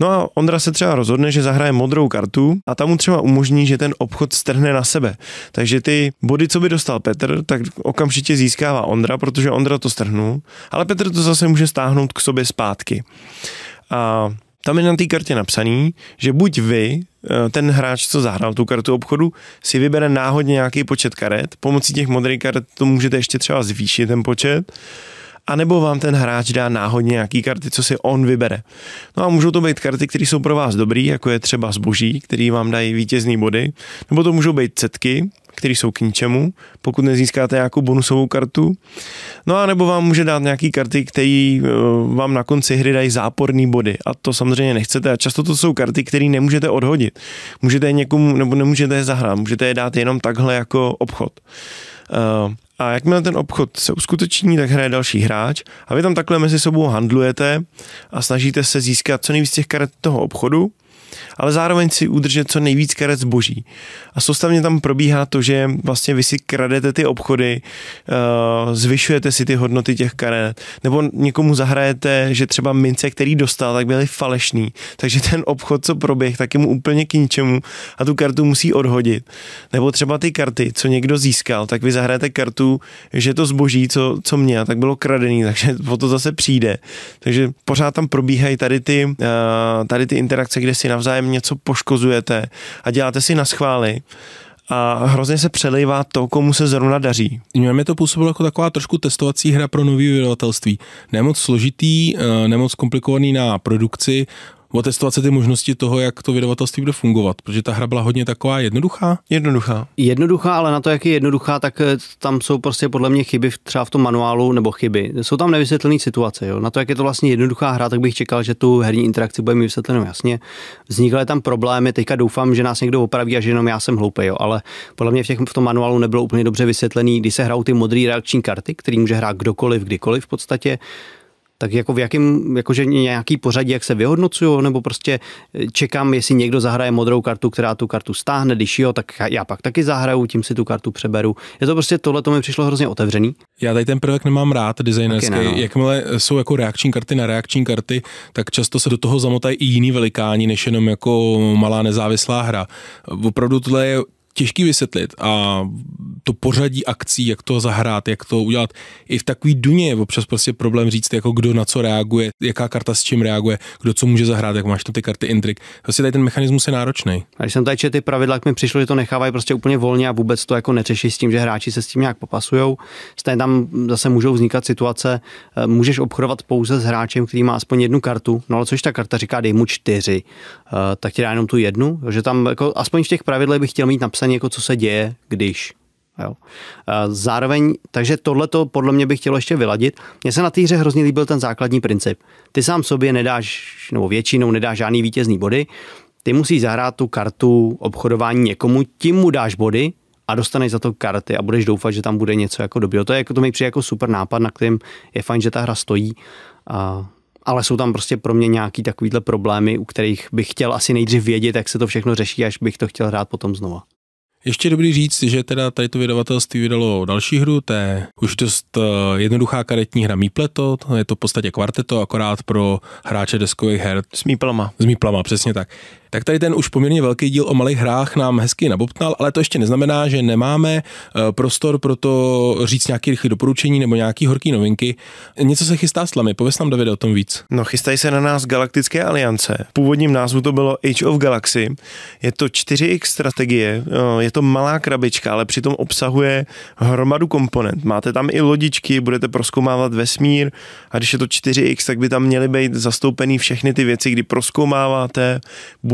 Speaker 3: No a Ondra se třeba rozhodne, že zahraje modrou kartu a tam mu třeba umožní, že ten obchod strhne na sebe. Takže ty body, co by dostal Petr, tak okamžitě získává Ondra, protože Ondra to strhnul, ale Petr to zase může stáhnout k sobě zpátky a tam je na té kartě napsaný, že buď vy, eh, ten hráč, co zahrál tu kartu obchodu, si vybere náhodně nějaký počet karet, pomocí těch modrých karet to můžete ještě třeba zvýšit ten počet, anebo vám ten hráč dá náhodně nějaký karty, co si on vybere. No a můžou to být karty, které jsou pro vás dobrý, jako je třeba zboží, které vám dají vítězný body, nebo to můžou být cetky, které jsou k ničemu, pokud nezískáte nějakou bonusovou kartu. No a nebo vám může dát nějaký karty, které eh, vám na konci hry dají záporný body. A to samozřejmě nechcete. A často to jsou karty, které nemůžete odhodit. Můžete je někomu, nebo nemůžete je zahrát. Můžete je dát jenom takhle jako obchod. Eh, a jakmile ten obchod se uskuteční, tak hraje další hráč a vy tam takhle mezi sebou handlujete a snažíte se získat co nejvíc těch karet toho obchodu ale zároveň si udržet co nejvíc karet zboží. A soustavně tam probíhá to, že vlastně vy si kradete ty obchody, eh, zvyšujete si ty hodnoty těch karet, nebo někomu zahrajete, že třeba mince, který dostal, tak byly falešný, takže ten obchod, co proběh, tak je mu úplně k ničemu a tu kartu musí odhodit. Nebo třeba ty karty, co někdo získal, tak vy zahrajete kartu, že to zboží, co, co měl, tak bylo kradený, takže [laughs] o to zase přijde. Takže pořád tam probíhají tady ty, eh, tady ty interakce, kde si navzájem něco poškozujete a děláte si na schvály
Speaker 1: a hrozně se přelejvá to, komu se zrovna daří. Mně to působilo jako taková trošku testovací hra pro nový vydavatelství. Nemoc složitý, eh, nemoc komplikovaný na produkci, otestovat se ty možnosti toho, jak to vydavatelství bude fungovat, protože ta hra byla hodně taková jednoduchá. Jednoduchá.
Speaker 2: Jednoduchá, ale na to, jak je jednoduchá, tak eh, tam jsou prostě podle mě chyby třeba v tom manuálu nebo chyby. Jsou tam nevysvětlené situace. Jo? Na to, jak je to vlastně jednoduchá hra, tak bych čekal, že tu herní interakci bude mi vysvětleno no jasně. Vznikly tam problémy, teďka doufám, že nás někdo opraví a že jenom já jsem hloupý, jo? ale podle mě v, těch, v tom manuálu nebylo úplně dobře vysvětlený, kdy se hrajou ty modré reakční karty, který může hrát kdokoliv, kdykoliv v podstatě tak jako v jakém, jakože nějaký pořadí, jak se vyhodnocuju, nebo prostě eh, čekám, jestli někdo zahraje modrou kartu, která tu kartu stáhne, když jo, tak já pak taky zahraju, tím si tu kartu přeberu. Je to prostě tohle, to mi přišlo hrozně otevřený. Já tady ten
Speaker 1: prvek nemám rád designerský. Ne, no. Jakmile jsou jako reakční karty na reakční karty, tak často se do toho zamotají i jiný velikáni, než jenom jako malá nezávislá hra. Opravdu tohle je těžký vysvětlit a to pořadí akcí, jak to zahrát, jak to udělat. I v takový duně je občas prostě problém říct, jako kdo na co reaguje, jaká karta s čím reaguje, kdo co
Speaker 2: může zahrát, jak máš tam ty karty intrik. Prostě tady ten mechanismus je náročný. A když jsem tady četl ty pravidla, jak mi přišlo, že to nechávají prostě úplně volně a vůbec to jako neřeší s tím, že hráči se s tím nějak popasují. Stejně tam zase můžou vznikat situace, eh, můžeš obchodovat pouze s hráčem, který má aspoň jednu kartu, no ale což ta karta říká, dej mu čtyři, eh, tak ti dá jenom tu jednu, že tam jako aspoň v těch pravidlech bych chtěl mít napsané podstatě jako co se děje, když. Jo. Zároveň, takže tohle to podle mě bych chtěl ještě vyladit. Mně se na té hře hrozně líbil ten základní princip. Ty sám sobě nedáš, nebo většinou nedáš žádný vítězný body, ty musíš zahrát tu kartu obchodování někomu, tím mu dáš body a dostaneš za to karty a budeš doufat, že tam bude něco jako dobrého. To, je, jako, to mi přijde jako super nápad, na kterým je fajn, že ta hra stojí. A, ale jsou tam prostě pro mě nějaký takovýhle problémy, u kterých bych chtěl asi nejdřív vědět, jak se to všechno řeší, až bych to chtěl hrát potom znova.
Speaker 1: Ještě dobrý říct, že teda tady to vydavatelství vydalo další hru, to je už dost eh, jednoduchá karetní hra Mípleto, je to v podstatě kvarteto, akorát pro hráče deskových her. S míplama. S míplama, přesně tak. Tak tady ten už poměrně velký díl o malých hrách nám hezky nabobtnal, ale to ještě neznamená, že nemáme eh, prostor pro to říct nějaké rychlé doporučení nebo nějaké horké novinky. Něco se chystá s lamy, pověz nám David o tom víc. No chystají se na nás Galaktické
Speaker 3: aliance. V původním názvu to bylo Age of Galaxy. Je to 4X strategie, eh, je to malá krabička, ale přitom obsahuje hromadu komponent. Máte tam i lodičky, budete proskoumávat vesmír a když je to 4X, tak by tam měly být zastoupeny všechny ty věci,
Speaker 1: kdy proskoumáváte,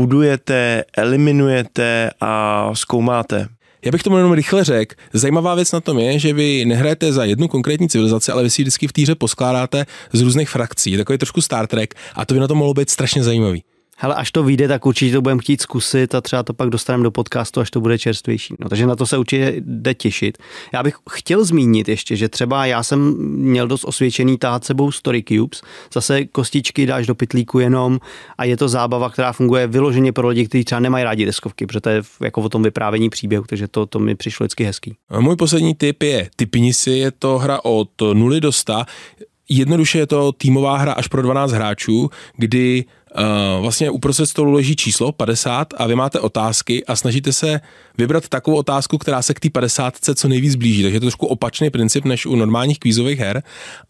Speaker 1: budujete, eliminujete a zkoumáte? Já bych tomu jenom rychle řekl. Zajímavá věc na tom je, že vy nehrajete za jednu konkrétní civilizaci, ale vy si vždycky v týře poskládáte z různých frakcí. Takový trošku Star Trek a to by na to mohlo být strašně
Speaker 2: zajímavý. Hele, až to vyjde, tak určitě to budeme chtít zkusit a třeba to pak dostaneme do podcastu, až to bude čerstvější. No, takže na to se určitě jde těšit. Já bych chtěl zmínit ještě, že třeba já jsem měl dost osvědčený tát sebou Story Cubes. Zase kostičky dáš do pytlíku jenom a je to zábava, která funguje vyloženě pro lidi, kteří třeba nemají rádi deskovky, protože to je jako o tom vyprávění příběhu, takže to, to mi přišlo vždycky hezký.
Speaker 1: A můj poslední tip je typni si, je to hra od 0 do 100. Jednoduše je to týmová hra až pro 12 hráčů, kdy Eh, vlastně uprostřed stolu leží číslo 50 a vy máte otázky a snažíte se vybrat takovou otázku, která se k té 50 co nejvíc blíží. Takže je to trošku opačný princip než u normálních kvízových her.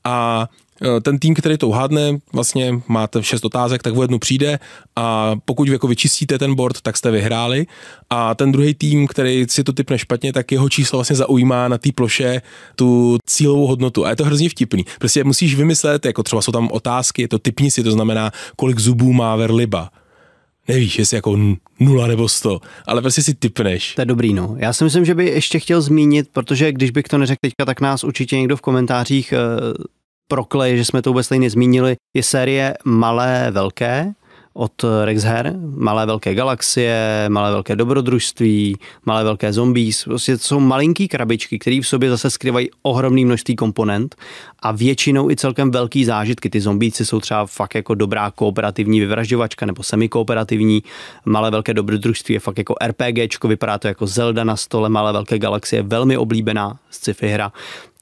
Speaker 1: A Eh, ten tým, který to uhádne, vlastně máte šest otázek, tak o jednu přijde a pokud jako vyčistíte ten board, tak jste vyhráli a ten druhý tým, který si to typne špatně, tak jeho číslo vlastně zaujímá na té ploše tu cílovou hodnotu a je to hrozně vtipný. Prostě musíš vymyslet, jako třeba jsou tam otázky, je to typní si, to znamená, kolik zubů má verliba nevíš, jestli jako nula nebo sto, ale prostě si typneš. To je
Speaker 2: dobrý, no. Já si myslím, že by ještě chtěl zmínit, protože když bych to neřekl teďka, tak nás určitě někdo v komentářích eh, proklej, že jsme to vůbec tady nezmínili, je série Malé velké od Rex Her, Malé velké galaxie, Malé velké dobrodružství, Malé velké zombies. Prostě to jsou malinký krabičky, které v sobě zase skrývají ohromný množství komponent a většinou i celkem velký zážitky. Ty zombíci jsou třeba fakt jako dobrá kooperativní vyvražďovačka nebo semikooperativní. Malé velké dobrodružství je fakt jako RPGčko, vypadá to jako Zelda na stole, Malé velké galaxie je velmi oblíbená sci-fi hra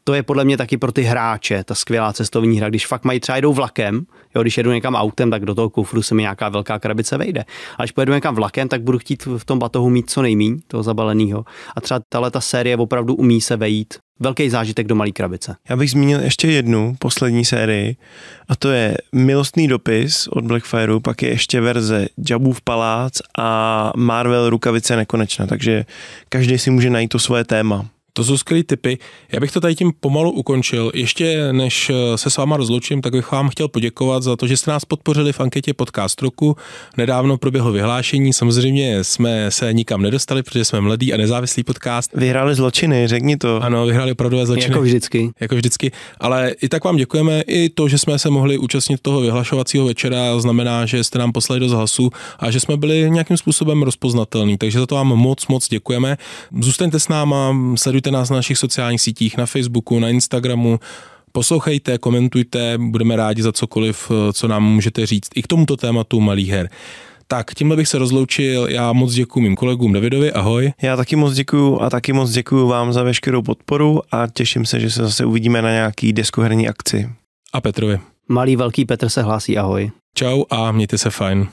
Speaker 2: to je podle mě taky pro ty hráče ta skvělá cestovní hra. Když fakt mají třeba jedou vlakem, jo, když jedu někam autem, tak do toho kufru se mi nějaká velká krabice vejde. A když pojedu někam vlakem, tak budu chtít v tom batohu mít co nejméně toho zabaleného. A třeba tahle ta série opravdu umí se vejít velký zážitek do malé krabice. Já bych zmínil
Speaker 3: ještě jednu poslední sérii a to je Milostný dopis od Blackfireu, pak je ještě verze Jabův palác a Marvel rukavice nekonečna, takže
Speaker 1: každý si může najít to svoje téma. To jsou skvělé typy. Já bych to tady tím pomalu ukončil. Ještě než eh, se s váma rozloučím, tak bych vám chtěl poděkovat za to, že jste nás podpořili v anketě Podcast roku. Nedávno proběhlo vyhlášení, samozřejmě jsme se nikam nedostali, protože jsme mladý a nezávislý podcast. Vyhráli zločiny, řekni to. Ano, vyhráli opravdové zločiny. Jako vždycky. Jako vždycky. Ale i tak vám děkujeme. I to, že jsme se mohli účastnit toho vyhlašovacího večera, znamená, že jste nám poslali dost hlasů a že jsme byli nějakým způsobem rozpoznatelní. Takže za to vám moc, moc děkujeme. Zůstaňte s náma, sledujte nás na našich sociálních sítích, na Facebooku, na Instagramu, poslouchejte, komentujte, budeme rádi za cokoliv, eh, co nám můžete říct i k tomuto tématu malý her. Tak, tímhle bych se rozloučil. Já moc děkuji mým kolegům Davidovi, ahoj. Já taky
Speaker 3: moc děkuji a taky moc děkuji vám za veškerou podporu a těším se, že se zase uvidíme na nějaký deskoherní akci.
Speaker 1: A Petrovi. Malý velký Petr se hlásí, ahoj. Čau a mějte se fajn.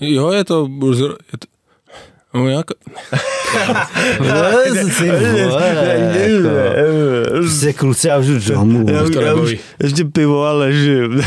Speaker 1: Jo, je to... Je to no jak...
Speaker 2: Se [laughs] jako.
Speaker 1: prostě
Speaker 3: kluci, já už jdu domů. Ještě pivo a ležím.